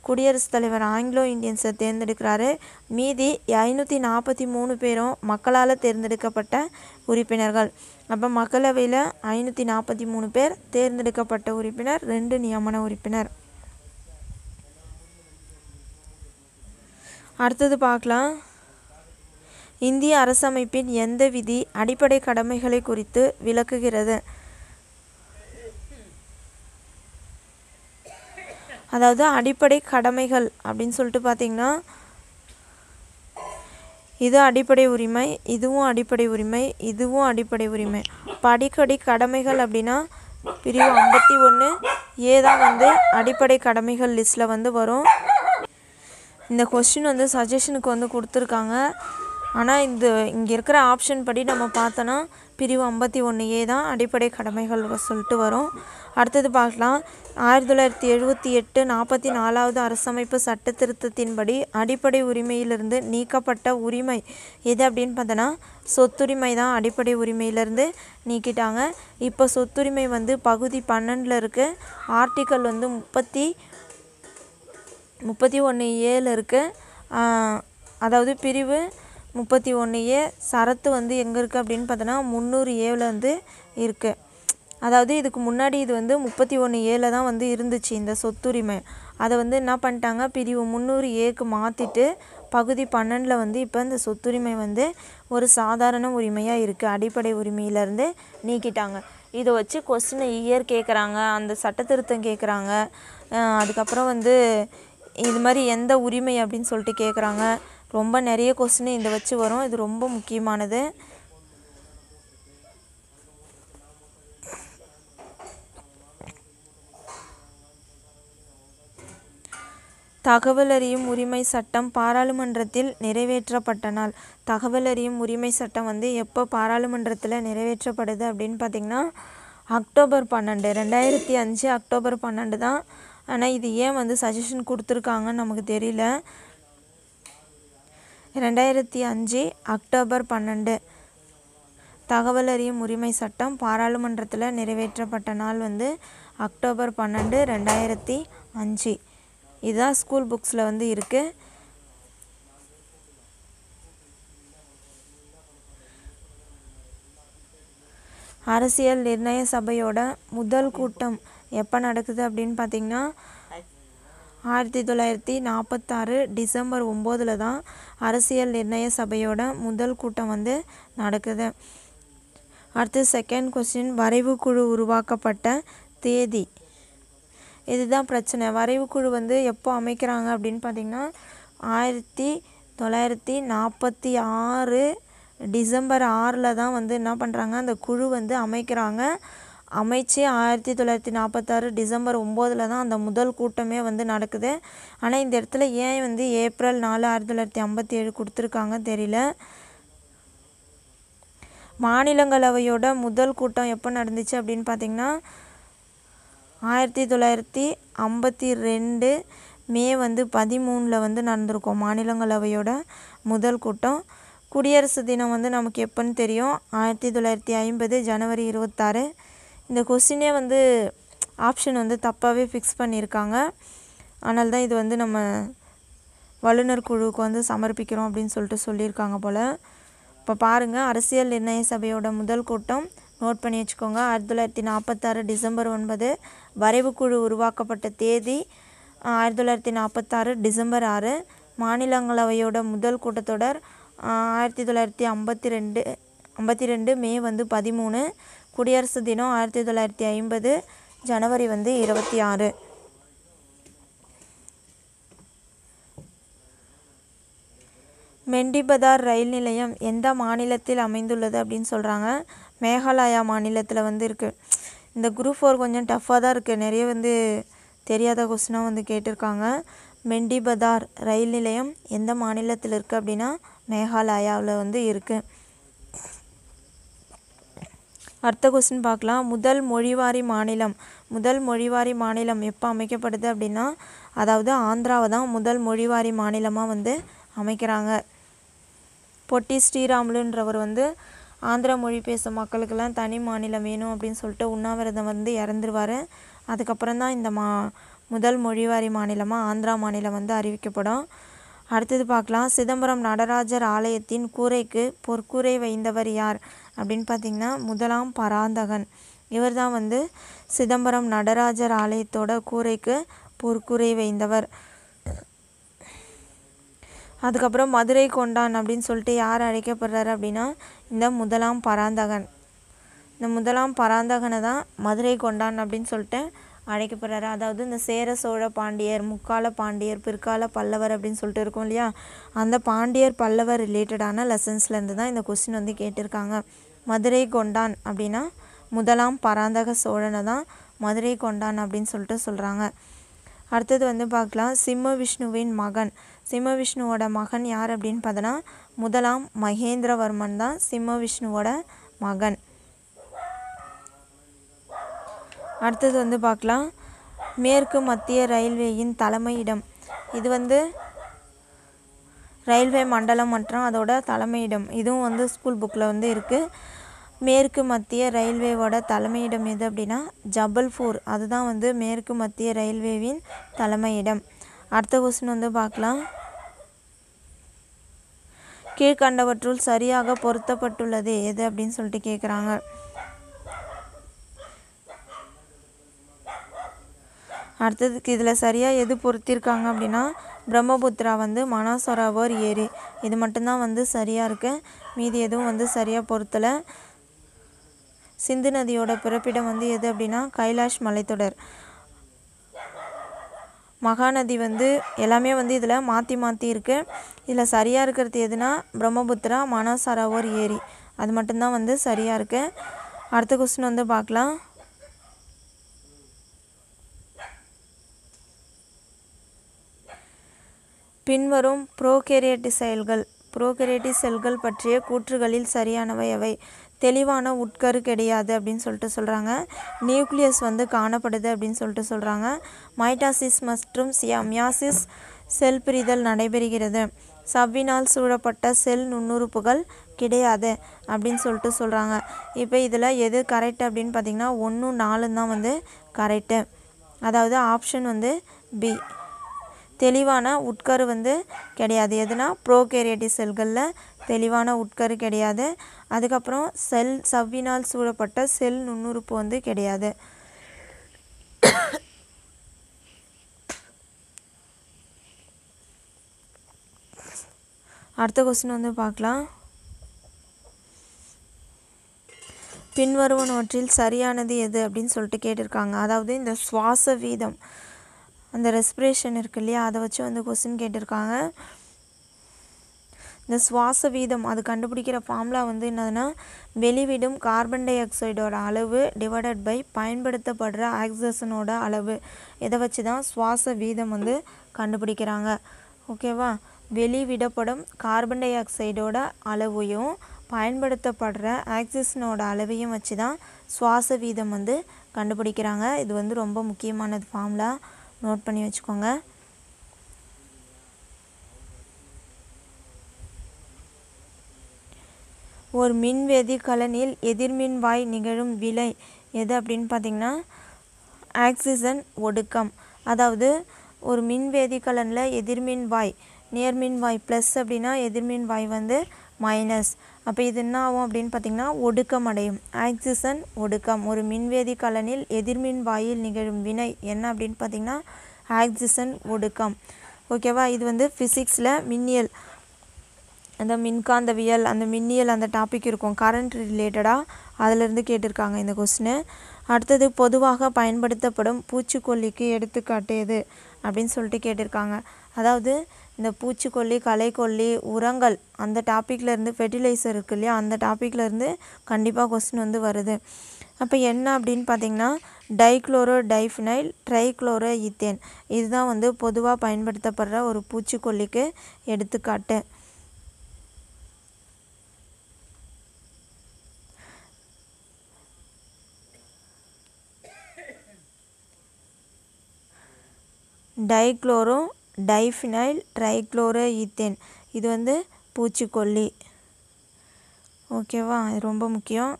குடியரசுத் தலைவர் ஆங்கிலோ இந்தியன்ஸை தேர்ந்தெடுக்கிறாரு மீதி ஐநூற்றி நாற்பத்தி மூணு பேரும் மக்களால் தேர்ந்தெடுக்கப்பட்ட உறுப்பினர்கள் அப்போ மக்களவையில் ஐநூற்றி நாற்பத்தி மூணு பேர் தேர்ந்தெடுக்கப்பட்ட உறுப்பினர் ரெண்டு நியமன உறுப்பினர் அடுத்தது பார்க்கலாம் இந்திய அரசமைப்பின் எந்த விதி அடிப்படை கடமைகளை குறித்து விளக்குகிறது அதாவது அடிப்படை கடமைகள் அப்படின்னு சொல்லிட்டு பார்த்தீங்கன்னா இது அடிப்படை உரிமை இதுவும் அடிப்படை உரிமை இதுவும் அடிப்படை உரிமை படிக்கடி கடமைகள் அப்படின்னா பிரிவு ஐம்பத்தி ஒன்று ஏ வந்து அடிப்படை கடமைகள் லிஸ்ட்டில் வந்து வரும் இந்த கொஸ்டின் வந்து சஜஷனுக்கு வந்து கொடுத்துருக்காங்க ஆனால் இந்த இங்கே இருக்கிற ஆப்ஷன் படி நம்ம பார்த்தோன்னா பிரிவு ஐம்பத்தி ஒன்று ஏ தான் அடிப்படை கடமைகள் சொல்லிட்டு வரும் அடுத்தது பார்க்கலாம் ஆயிரத்தி தொள்ளாயிரத்தி எழுபத்தி எட்டு நாற்பத்தி நாலாவது அரசமைப்பு சட்ட திருத்தத்தின்படி அடிப்படை உரிமையிலிருந்து நீக்கப்பட்ட உரிமை எது அப்படின்னு பார்த்தோன்னா சொத்துரிமை தான் அடிப்படை உரிமையிலிருந்து நீக்கிட்டாங்க இப்போ சொத்துரிமை வந்து பகுதி பன்னெண்டில் இருக்குது ஆர்டிக்கல் வந்து முப்பத்தி முப்பத்தி ஒன்று ஏழு இருக்குது அதாவது பிரிவு முப்பத்தி ஒன்று ஏ சரத்து வந்து எங்கே இருக்குது அப்படின்னு பார்த்தோன்னா முந்நூறு ஏவில் வந்து இருக்குது அதாவது இதுக்கு முன்னாடி இது வந்து முப்பத்தி ஒன்று ஏல தான் வந்து இருந்துச்சு இந்த சொத்துரிமை அதை வந்து என்ன பண்ணிட்டாங்க பிரிவு முந்நூறு ஏக்கு மாற்றிட்டு பகுதி பன்னெண்டில் வந்து இப்போ இந்த சொத்துரிமை வந்து ஒரு சாதாரண உரிமையாக இருக்குது அடிப்படை உரிமையிலேருந்து நீக்கிட்டாங்க இதை வச்சு கொஸ்டின் இயர் கேட்குறாங்க அந்த சட்ட திருத்தம் கேட்குறாங்க அதுக்கப்புறம் வந்து இது மாதிரி எந்த உரிமை அப்படின்னு சொல்லிட்டு கேட்குறாங்க ரொம்ப நிறைய கொஸ்டின் இந்த வச்சு வரும் இது ரொம்ப முக்கியமானது தகவல் அறியும் உரிமை சட்டம் பாராளுமன்றத்தில் நிறைவேற்றப்பட்ட நாள் அறியும் உரிமை சட்டம் வந்து எப்போ பாராளுமன்றத்தில் நிறைவேற்றப்படுது அப்படின்னு பார்த்திங்கன்னா அக்டோபர் பன்னெண்டு ரெண்டாயிரத்தி அஞ்சு அக்டோபர் பன்னெண்டு தான் ஆனால் இது ஏன் வந்து சஜஷன் கொடுத்துருக்காங்கன்னு நமக்கு தெரியல ரெண்டாயிரத்தி அஞ்சு அக்டோபர் பன்னெண்டு தகவல் அறியும் உரிமை சட்டம் பாராளுமன்றத்தில் நிறைவேற்றப்பட்ட நாள் வந்து அக்டோபர் பன்னெண்டு ரெண்டாயிரத்தி அஞ்சு இதுதான் ஸ்கூல் புக்ஸில் வந்து இருக்குது அரசியல் நிர்ணய சபையோட முதல் கூட்டம் எப்போ நடக்குது அப்படின்னு பார்த்திங்கன்னா ஆயிரத்தி தொள்ளாயிரத்தி நாற்பத்தாறு டிசம்பர் ஒம்போதில் தான் அரசியல் நிர்ணய சபையோட முதல் கூட்டம் வந்து நடக்குது அடுத்து செகண்ட் கொஸ்டின் வரைவு குழு உருவாக்கப்பட்ட தேதி இதுதான் பிரச்சனை வரைவு குழு வந்து எப்போ அமைக்கிறாங்க அப்படின்னு பார்த்திங்கன்னா ஆயிரத்தி தொள்ளாயிரத்தி நாற்பத்தி ஆறு டிசம்பர் ஆறில் தான் வந்து என்ன பண்ணுறாங்க அந்த குழு வந்து அமைக்கிறாங்க அமைச்சே ஆயிரத்தி தொள்ளாயிரத்தி நாற்பத்தாறு டிசம்பர் ஒம்போதில் தான் அந்த முதல் கூட்டமே வந்து நடக்குது ஆனால் இந்த இடத்துல ஏன் வந்து ஏப்ரல் நாலு ஆயிரத்தி தொள்ளாயிரத்தி ஐம்பத்தி ஏழு கொடுத்துருக்காங்க தெரியல மாநிலங்களவையோட முதல் கூட்டம் எப்போ நடந்துச்சு அப்படின்னு பார்த்திங்கன்னா ஆயிரத்தி தொள்ளாயிரத்தி ஐம்பத்தி ரெண்டு மே வந்து பதிமூணில் வந்து நடந்திருக்கும் மாநிலங்களவையோட முதல் கூட்டம் குடியரசு தினம் வந்து நமக்கு எப்போன்னு தெரியும் ஆயிரத்தி தொள்ளாயிரத்தி ஐம்பது ஜனவரி இருபத்தாறு இந்த கொஸ்டினே வந்து ஆப்ஷன் வந்து தப்பாகவே ஃபிக்ஸ் பண்ணியிருக்காங்க ஆனால் தான் இது வந்து நம்ம வல்லுநர் குழுவுக்கு வந்து சமர்ப்பிக்கிறோம் அப்படின்னு சொல்லிட்டு சொல்லியிருக்காங்க போல் இப்போ பாருங்கள் அரசியல் நிர்ணய சபையோட முதல் கூட்டம் நோட் பண்ணி வச்சுக்கோங்க ஆயிரத்தி தொள்ளாயிரத்தி நாற்பத்தாறு டிசம்பர் ஒன்பது வரைவுக்குழு உருவாக்கப்பட்ட தேதி ஆயிரத்தி தொள்ளாயிரத்தி நாற்பத்தாறு டிசம்பர் ஆறு மாநிலங்களவையோட முதல் கூட்டத்தொடர் ஆயிரத்தி தொள்ளாயிரத்தி ஐம்பத்தி ரெண்டு ஐம்பத்தி ரெண்டு மே வந்து பதிமூணு குடியரசு தினம் ஆயிரத்தி தொள்ளாயிரத்தி ஐம்பது ஜனவரி வந்து இருபத்தி ஆறு மெண்டிபதார் ரயில் நிலையம் எந்த மாநிலத்தில் அமைந்துள்ளது அப்படின்னு சொல்கிறாங்க மேகாலயா மாநிலத்தில் வந்து இருக்குது இந்த குரூப் ஃபோர் கொஞ்சம் டஃப்பாக தான் இருக்குது நிறைய வந்து தெரியாத கொஸ்டினாக வந்து கேட்டிருக்காங்க மெண்டிபதார் ரயில் நிலையம் எந்த மாநிலத்தில் இருக்குது அப்படின்னா மேகாலயாவில் வந்து இருக்குது அடுத்த கொஸ்டின் பார்க்கலாம் முதல் மொழிவாரி மாநிலம் முதல் மொழிவாரி மாநிலம் எப்போ அமைக்கப்படுது அப்படின்னா அதாவது ஆந்திராவை தான் முதல் மொழிவாரி மாநிலமாக வந்து அமைக்கிறாங்க பொட்டி ஸ்ரீராமுலுன்றவர் வந்து ஆந்திர மொழி பேசும் மக்களுக்கெல்லாம் தனி மாநிலம் வேணும் அப்படின்னு சொல்லிட்டு உண்ணாவிரதம் வந்து இறந்துருவார் அதுக்கப்புறம் தான் இந்த மா முதல் மொழிவாரி மாநிலமாக ஆந்திரா மாநிலம் வந்து அறிவிக்கப்படும் அடுத்தது பார்க்கலாம் சிதம்பரம் நடராஜர் ஆலயத்தின் கூரைக்கு பொற்கூரை வைந்தவர் யார் அப்படின்னு பார்த்திங்கன்னா முதலாம் பராந்தகன் இவர் தான் வந்து சிதம்பரம் நடராஜர் ஆலயத்தோட கூரைக்கு பொற்குறை வைந்தவர் அதுக்கப்புறம் மதுரை கொண்டான் அப்படின்னு சொல்லிட்டு யார் அழைக்கப்படுறாரு அப்படின்னா இந்த முதலாம் பராந்தகன் இந்த முதலாம் பராந்தகனை தான் மதுரை கொண்டான் அப்படின்னு சொல்லிட்டு அழைக்கப்படுறாரு அதாவது இந்த சேர சோழ பாண்டியர் முக்கால பாண்டியர் பிற்கால பல்லவர் அப்படின்னு சொல்லிட்டு இருக்கோம் இல்லையா அந்த பாண்டியர் பல்லவர் ரிலேட்டடான லெசன்ஸ்லேருந்து தான் இந்த கொஸ்டின் வந்து கேட்டிருக்காங்க மதுரை கொண்டான் அப்படின்னா முதலாம் பராந்தக சோழனை தான் மதுரை கொண்டான் அப்படின்னு சொல்லிட்டு சொல்கிறாங்க அடுத்தது வந்து பார்க்கலாம் சிம்ம விஷ்ணுவின் மகன் சிம்ம விஷ்ணுவோட மகன் யார் அப்படின்னு பார்த்தோன்னா முதலாம் மகேந்திரவர்மன் தான் சிம்ம விஷ்ணுவோட மகன் அடுத்தது வந்து பார்க்கலாம் மேற்கு மத்திய ரயில்வேயின் தலைமையிடம் இது வந்து ரயில்வே மண்டலம் மற்றும் அதோட தலைமையிடம் இதுவும் வந்து ஸ்கூல் புக்கில் வந்து இருக்குது மேற்கு மத்திய ரயில்வேவோட தலைமையிடம் எது அப்படின்னா ஜபல்பூர் அதுதான் வந்து மேற்கு மத்திய ரயில்வேவின் தலைமையிடம் அடுத்த கொஸ்டின் வந்து பார்க்கலாம் கீழ்கண்டவற்றுள் சரியாக பொருத்தப்பட்டுள்ளது எது அப்படின்னு சொல்லிட்டு கேட்குறாங்க அடுத்ததுக்கு இதில் சரியாக எது பொருத்தியிருக்காங்க அப்படின்னா பிரம்மபுத்திரா வந்து மனாசொராவோர் ஏரி இது மட்டும்தான் வந்து சரியாக இருக்குது மீதி எதுவும் வந்து சரியாக பொருத்தலை சிந்து நதியோட பிறப்பிடம் வந்து எது அப்படின்னா கைலாஷ் மலைத்தொடர் மகாநதி வந்து எல்லாமே வந்து இதில் மாற்றி மாற்றி இருக்குது இதில் சரியாக இருக்கிறது எதுனா பிரம்மபுத்திரா மனாசரோவர் ஏரி அது மட்டும்தான் வந்து சரியாக இருக்குது அடுத்த கொஸ்டின் வந்து பார்க்கலாம் பின்வரும் புரோகெரியேட்டு செயல்கள் புரோகெரியேட்டிவ் செல்கள் பற்றிய கூற்றுகளில் சரியானவை அவை தெளிவான உட்கரு கிடையாது அப்படின்னு சொல்லிட்டு சொல்கிறாங்க நியூக்ளியஸ் வந்து காணப்படுது அப்படின்னு சொல்லிட்டு சொல்கிறாங்க மைட்டாசிஸ் மற்றும் சியாமியாசிஸ் செல் பிரிதல் நடைபெறுகிறது சவ்வினால் சூழப்பட்ட செல் நுண்ணுறுப்புகள் கிடையாது அப்படின்னு சொல்லிட்டு சொல்கிறாங்க இப்போ இதில் எது கரெக்ட் அப்படின்னு பார்த்திங்கன்னா ஒன்று நாலு தான் வந்து கரெக்டு அதாவது ஆப்ஷன் வந்து பி தெளிவான உட்கரு வந்து கிடையாது எதுனா ப்ரோகேரியட்டி செல்களில் தெளிவான உட்கரு கிடையாது அதுக்கப்புறம் செல் சவ்வினால் சூழப்பட்ட செல் நுண்ணுறுப்பு வந்து கிடையாது அடுத்த கொஸ்டின் வந்து பார்க்கலாம் பின்வருவனவற்றில் சரியானது எது அப்படின்னு சொல்லிட்டு கேட்டிருக்காங்க அதாவது இந்த சுவாச வீதம் அந்த ரெஸ்பிரேஷன் இருக்கு இல்லையா அதை வச்சு வந்து கொஸ்டின் கேட்டிருக்காங்க இந்த சுவாச வீதம் அது கண்டுபிடிக்கிற ஃபார்முலா வந்து என்னதுன்னா வெளிவிடும் கார்பன் டை ஆக்சைடோட அளவு டிவைடட் பை பயன்படுத்தப்படுற ஆக்சிஜனோட அளவு இதை வச்சு தான் சுவாச வீதம் வந்து கண்டுபிடிக்கிறாங்க ஓகேவா வெளிவிடப்படும் கார்பன் டை ஆக்சைடோட அளவையும் பயன்படுத்தப்படுற ஆக்சிஜனோட அளவையும் வச்சு தான் சுவாச வீதம் வந்து கண்டுபிடிக்கிறாங்க இது வந்து ரொம்ப முக்கியமானது ஃபார்முலா நோட் பண்ணி வச்சுக்கோங்க ஒரு மின்வேதி கலனில் எதிர்மின்வாய் நிகழும் விலை எது அப்படின்னு பார்த்திங்கன்னா ஆக்சிஜன் ஒடுக்கம் அதாவது ஒரு மின்வேதி கலனில் எதிர்மின்வாய் நேர்மின்வாய் ப்ளஸ் அப்படின்னா எதிர்மின்வாய் வந்து மைனஸ் அப்போ இது என்ன ஆகும் அப்படின்னு பார்த்திங்கன்னா ஒடுக்கம் அடையும் ஆக்சிசன் ஒடுக்கம் ஒரு மின்வேதி கலனில் எதிர்மின் வாயில் நிகழும் வினை என்ன அப்படின்னு பார்த்திங்கன்னா ஆக்சிசன் ஒடுக்கம் ஓகேவா இது வந்து ஃபிசிக்ஸில் மின்னியல் அந்த மின்காந்தவியல் அந்த மின்னியல் அந்த டாபிக் இருக்கும் கரண்ட் ரிலேட்டடாக அதிலிருந்து கேட்டிருக்காங்க இந்த கொஸ்டின் அடுத்தது பொதுவாக பயன்படுத்தப்படும் பூச்சிக்கொல்லிக்கு எடுத்துக்காட்டு எது அப்படின்னு சொல்லிட்டு கேட்டிருக்காங்க அதாவது இந்த பூச்சிக்கொல்லி களைக்கொல்லி உரங்கள் அந்த டாப்பிக்லேருந்து ஃபெர்டிலைசர் இருக்குது இல்லையா அந்த டாப்பிக்லேருந்து கண்டிப்பாக கொஸ்டின் வந்து வருது அப்போ என்ன அப்படின்னு பார்த்தீங்கன்னா டைக்ளோரோ டைஃபினைல் ட்ரைக்ளோரோ ஈத்தேன் இதுதான் வந்து பொதுவாக பயன்படுத்தப்படுற ஒரு பூச்சிக்கொல்லிக்கு எடுத்துக்காட்டு டைக்ளோரோ டைஃபினைல் ட்ரைக்ளோரோ ஈத்தேன் இது வந்து பூச்சிக்கொல்லி ஓகேவா இது ரொம்ப முக்கியம்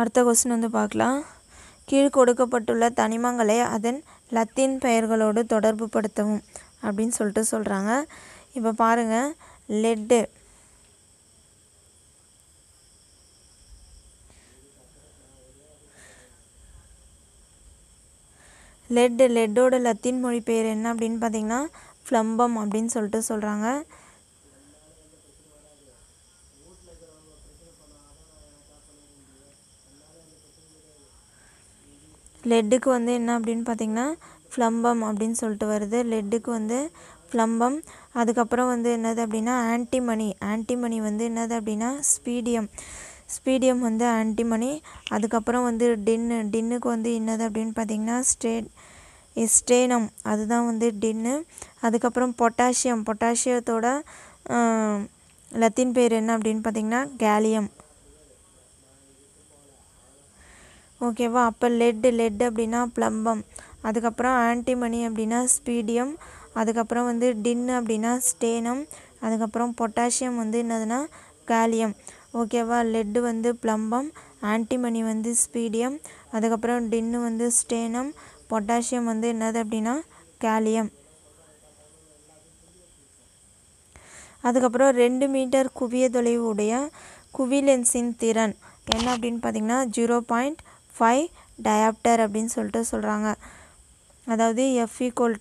அடுத்த கொஸ்டின் வந்து பார்க்கலாம் கீழ் கொடுக்கப்பட்டுள்ள தனிமங்களை அதன் லத்தீன் பெயர்களோடு தொடர்பு படுத்தவும் அப்படின்னு சொல்லிட்டு சொல்கிறாங்க இப்போ பாருங்கள் லெட்டு லெட் லெட்டோட லத்தீன் மொழி பேர் என்ன அப்படின்னு பார்த்தீங்கன்னா ஃப்ளம்பம் அப்படின்னு சொல்லிட்டு சொல்கிறாங்க லெட்டுக்கு வந்து என்ன அப்படின்னு பார்த்தீங்கன்னா ஃப்ளம்பம் அப்படின்னு சொல்லிட்டு வருது லெட்டுக்கு வந்து ஃப்ளம்பம் அதுக்கப்புறம் வந்து என்னது அப்படின்னா ஆன்டிமணி ஆன்டிமணி வந்து என்னது அப்படின்னா ஸ்பீடியம் ஸ்பீடியம் வந்து ஆன்டிமணி அதுக்கப்புறம் வந்து டின்னு டின்னுக்கு வந்து என்னது அப்படின்னு பார்த்தீங்கன்னா ஸ்டேட் ஸ்டேனம் அதுதான் வந்து டின்னு அதுக்கப்புறம் பொட்டாசியம் பொட்டாசியத்தோட லத்தீன் பேர் என்ன அப்படின்னு பார்த்திங்கன்னா கேலியம் ஓகேவா அப்போ லெட்டு லெட் அப்படின்னா ப்ளம்பம் அதுக்கப்புறம் ஆன்டிமணி அப்படின்னா ஸ்பீடியம் அதுக்கப்புறம் வந்து டின்னு அப்படின்னா ஸ்டேனம் அதுக்கப்புறம் பொட்டாசியம் வந்து என்னதுன்னா கேலியம் ஓகேவா லெட்டு வந்து ப்ளம்பம் ஆன்டிமணி வந்து ஸ்பீடியம் அதுக்கப்புறம் டின்னு வந்து ஸ்டேனம் பொட்டாசியம் வந்து என்னது அப்படின்னா கேலியம் அதுக்கப்புறம் ரெண்டு மீட்டர் குவிய தொலைவு உடைய குவிலென்ஸின் திறன் என்ன அப்படின்னு பார்த்தீங்கன்னா ஜீரோ பாயிண்ட் ஃபைவ் டயாப்டர் அப்படின்னு சொல்லிட்டு சொல்கிறாங்க அதாவது எஃப் ஈக்குவல்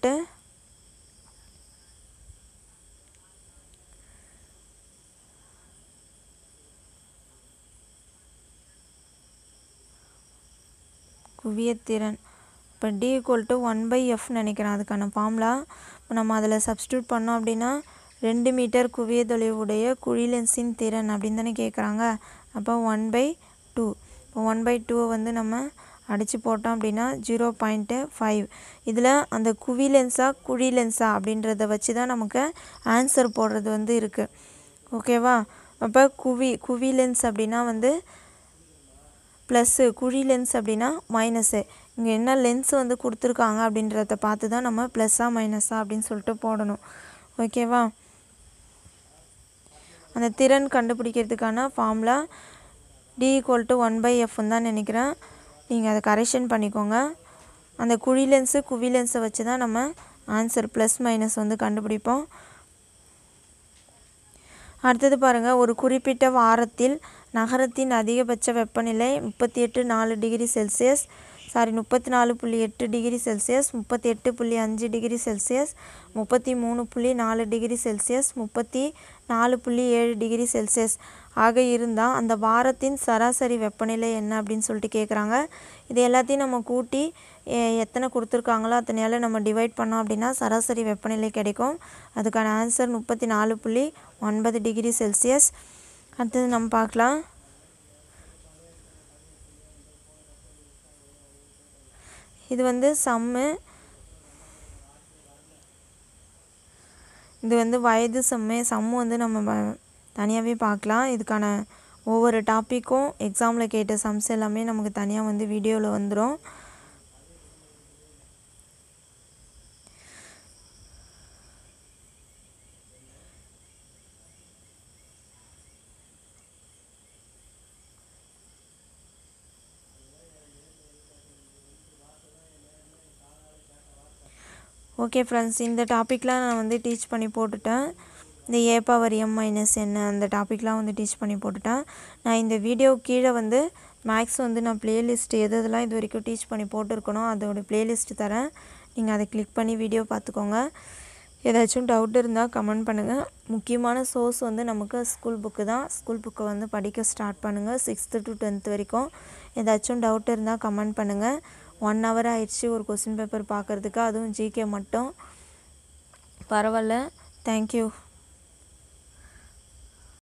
குவியத்திறன் இப்போ D equal to one by F நினைக்கிறேன் அதுக்கான ஃபார்ம்லா இப்போ நம்ம அதில் சப்ஸ்டியூட் பண்ணோம் அப்படின்னா ரெண்டு மீட்டர் குவிய தொலைவுடைய குழிலென்ஸின் திறன் அப்படின்னு தானே கேட்குறாங்க அப்போ ஒன் பை டூ இப்போ ஒன் பை டூவை வந்து நம்ம அடித்து போட்டோம் அப்படின்னா ஜீரோ பாயிண்ட்டு ஃபைவ் இதில் அந்த குழி குழிலென்ஸா அப்படின்றத வச்சு தான் நமக்கு ஆன்சர் போடுறது வந்து இருக்குது ஓகேவா அப்போ குவி குவிலென்ஸ் அப்படின்னா வந்து ப்ளஸ்ஸு குழி லென்ஸ் அப்படின்னா மைனஸு இங்கே என்ன லென்ஸ் வந்து கொடுத்துருக்காங்க அப்படின்றத பார்த்து தான் நம்ம ப்ளஸ்ஸாக மைனஸாக அப்படின்னு சொல்லிட்டு போடணும் ஓகேவா அந்த திறன் கண்டுபிடிக்கிறதுக்கான formula D equal to one by F தான் நினைக்கிறேன் நீங்கள் அதை கரெக்ஷன் பண்ணிக்கோங்க அந்த குழி லென்ஸு குவி லென்ஸை வச்சு தான் நம்ம ஆன்சர் ப்ளஸ் மைனஸ் வந்து கண்டுபிடிப்போம் அடுத்தது பாருங்கள் ஒரு குறிப்பிட்ட வாரத்தில் நகரத்தின் அதிகபட்ச வெப்பநிலை முப்பத்தி எட்டு நாலு டிகிரி செல்சியஸ் சாரி முப்பத்தி நாலு புள்ளி எட்டு டிகிரி செல்சியஸ் முப்பத்தி எட்டு புள்ளி அஞ்சு டிகிரி செல்சியஸ் முப்பத்தி மூணு புள்ளி நாலு டிகிரி செல்சியஸ் முப்பத்தி நாலு புள்ளி ஏழு டிகிரி செல்சியஸ் ஆக இருந்தால் அந்த வாரத்தின் சராசரி வெப்பநிலை என்ன அப்படின்னு சொல்லிட்டு கேட்குறாங்க இது எல்லாத்தையும் நம்ம கூட்டி எத்தனை கொடுத்துருக்காங்களோ அத்தனையால் நம்ம டிவைட் பண்ணோம் அப்படின்னா சராசரி வெப்பநிலை கிடைக்கும் அதுக்கான ஆன்சர் முப்பத்தி நாலு புள்ளி ஒன்பது டிகிரி செல்சியஸ் அடுத்தது நம்ம பார்க்கலாம் இது வந்து சம்மு இது வந்து வயது சம்மு சம்மு வந்து நம்ம தனியாகவே பார்க்கலாம் இதுக்கான ஒவ்வொரு டாப்பிக்கும் எக்ஸாமில் கேட்ட சம்ஸ் எல்லாமே நமக்கு தனியாக வந்து வீடியோவில் வந்துடும் ஓகே ஃப்ரெண்ட்ஸ் இந்த டாப்பிக்லாம் நான் வந்து டீச் பண்ணி போட்டுட்டேன் இந்த ஏ பவர் எம் மைனஸ் என்ன அந்த டாப்பிக்லாம் வந்து டீச் பண்ணி போட்டுட்டேன் நான் இந்த வீடியோ கீழே வந்து மேக்ஸ் வந்து நான் பிளேலிஸ்ட் எது எதுலாம் இது வரைக்கும் டீச் பண்ணி போட்டிருக்கணும் அதோடய பிளேலிஸ்ட் தரேன் நீங்கள் அதை கிளிக் பண்ணி வீடியோ பார்த்துக்கோங்க ஏதாச்சும் டவுட் இருந்தால் கமெண்ட் பண்ணுங்கள் முக்கியமான சோர்ஸ் வந்து நமக்கு ஸ்கூல் புக்கு தான் ஸ்கூல் புக்கை வந்து படிக்க ஸ்டார்ட் பண்ணுங்கள் சிக்ஸ்த்து டு டென்த் வரைக்கும் ஏதாச்சும் டவுட் இருந்தால் கமெண்ட் பண்ணுங்கள் ஒன் ஹவர் ஆயிடுச்சு ஒரு கொஸ்டின் பேப்பர் பார்க்குறதுக்கு அதுவும் ஜிகே மட்டும் பரவாயில்ல தேங்க்யூ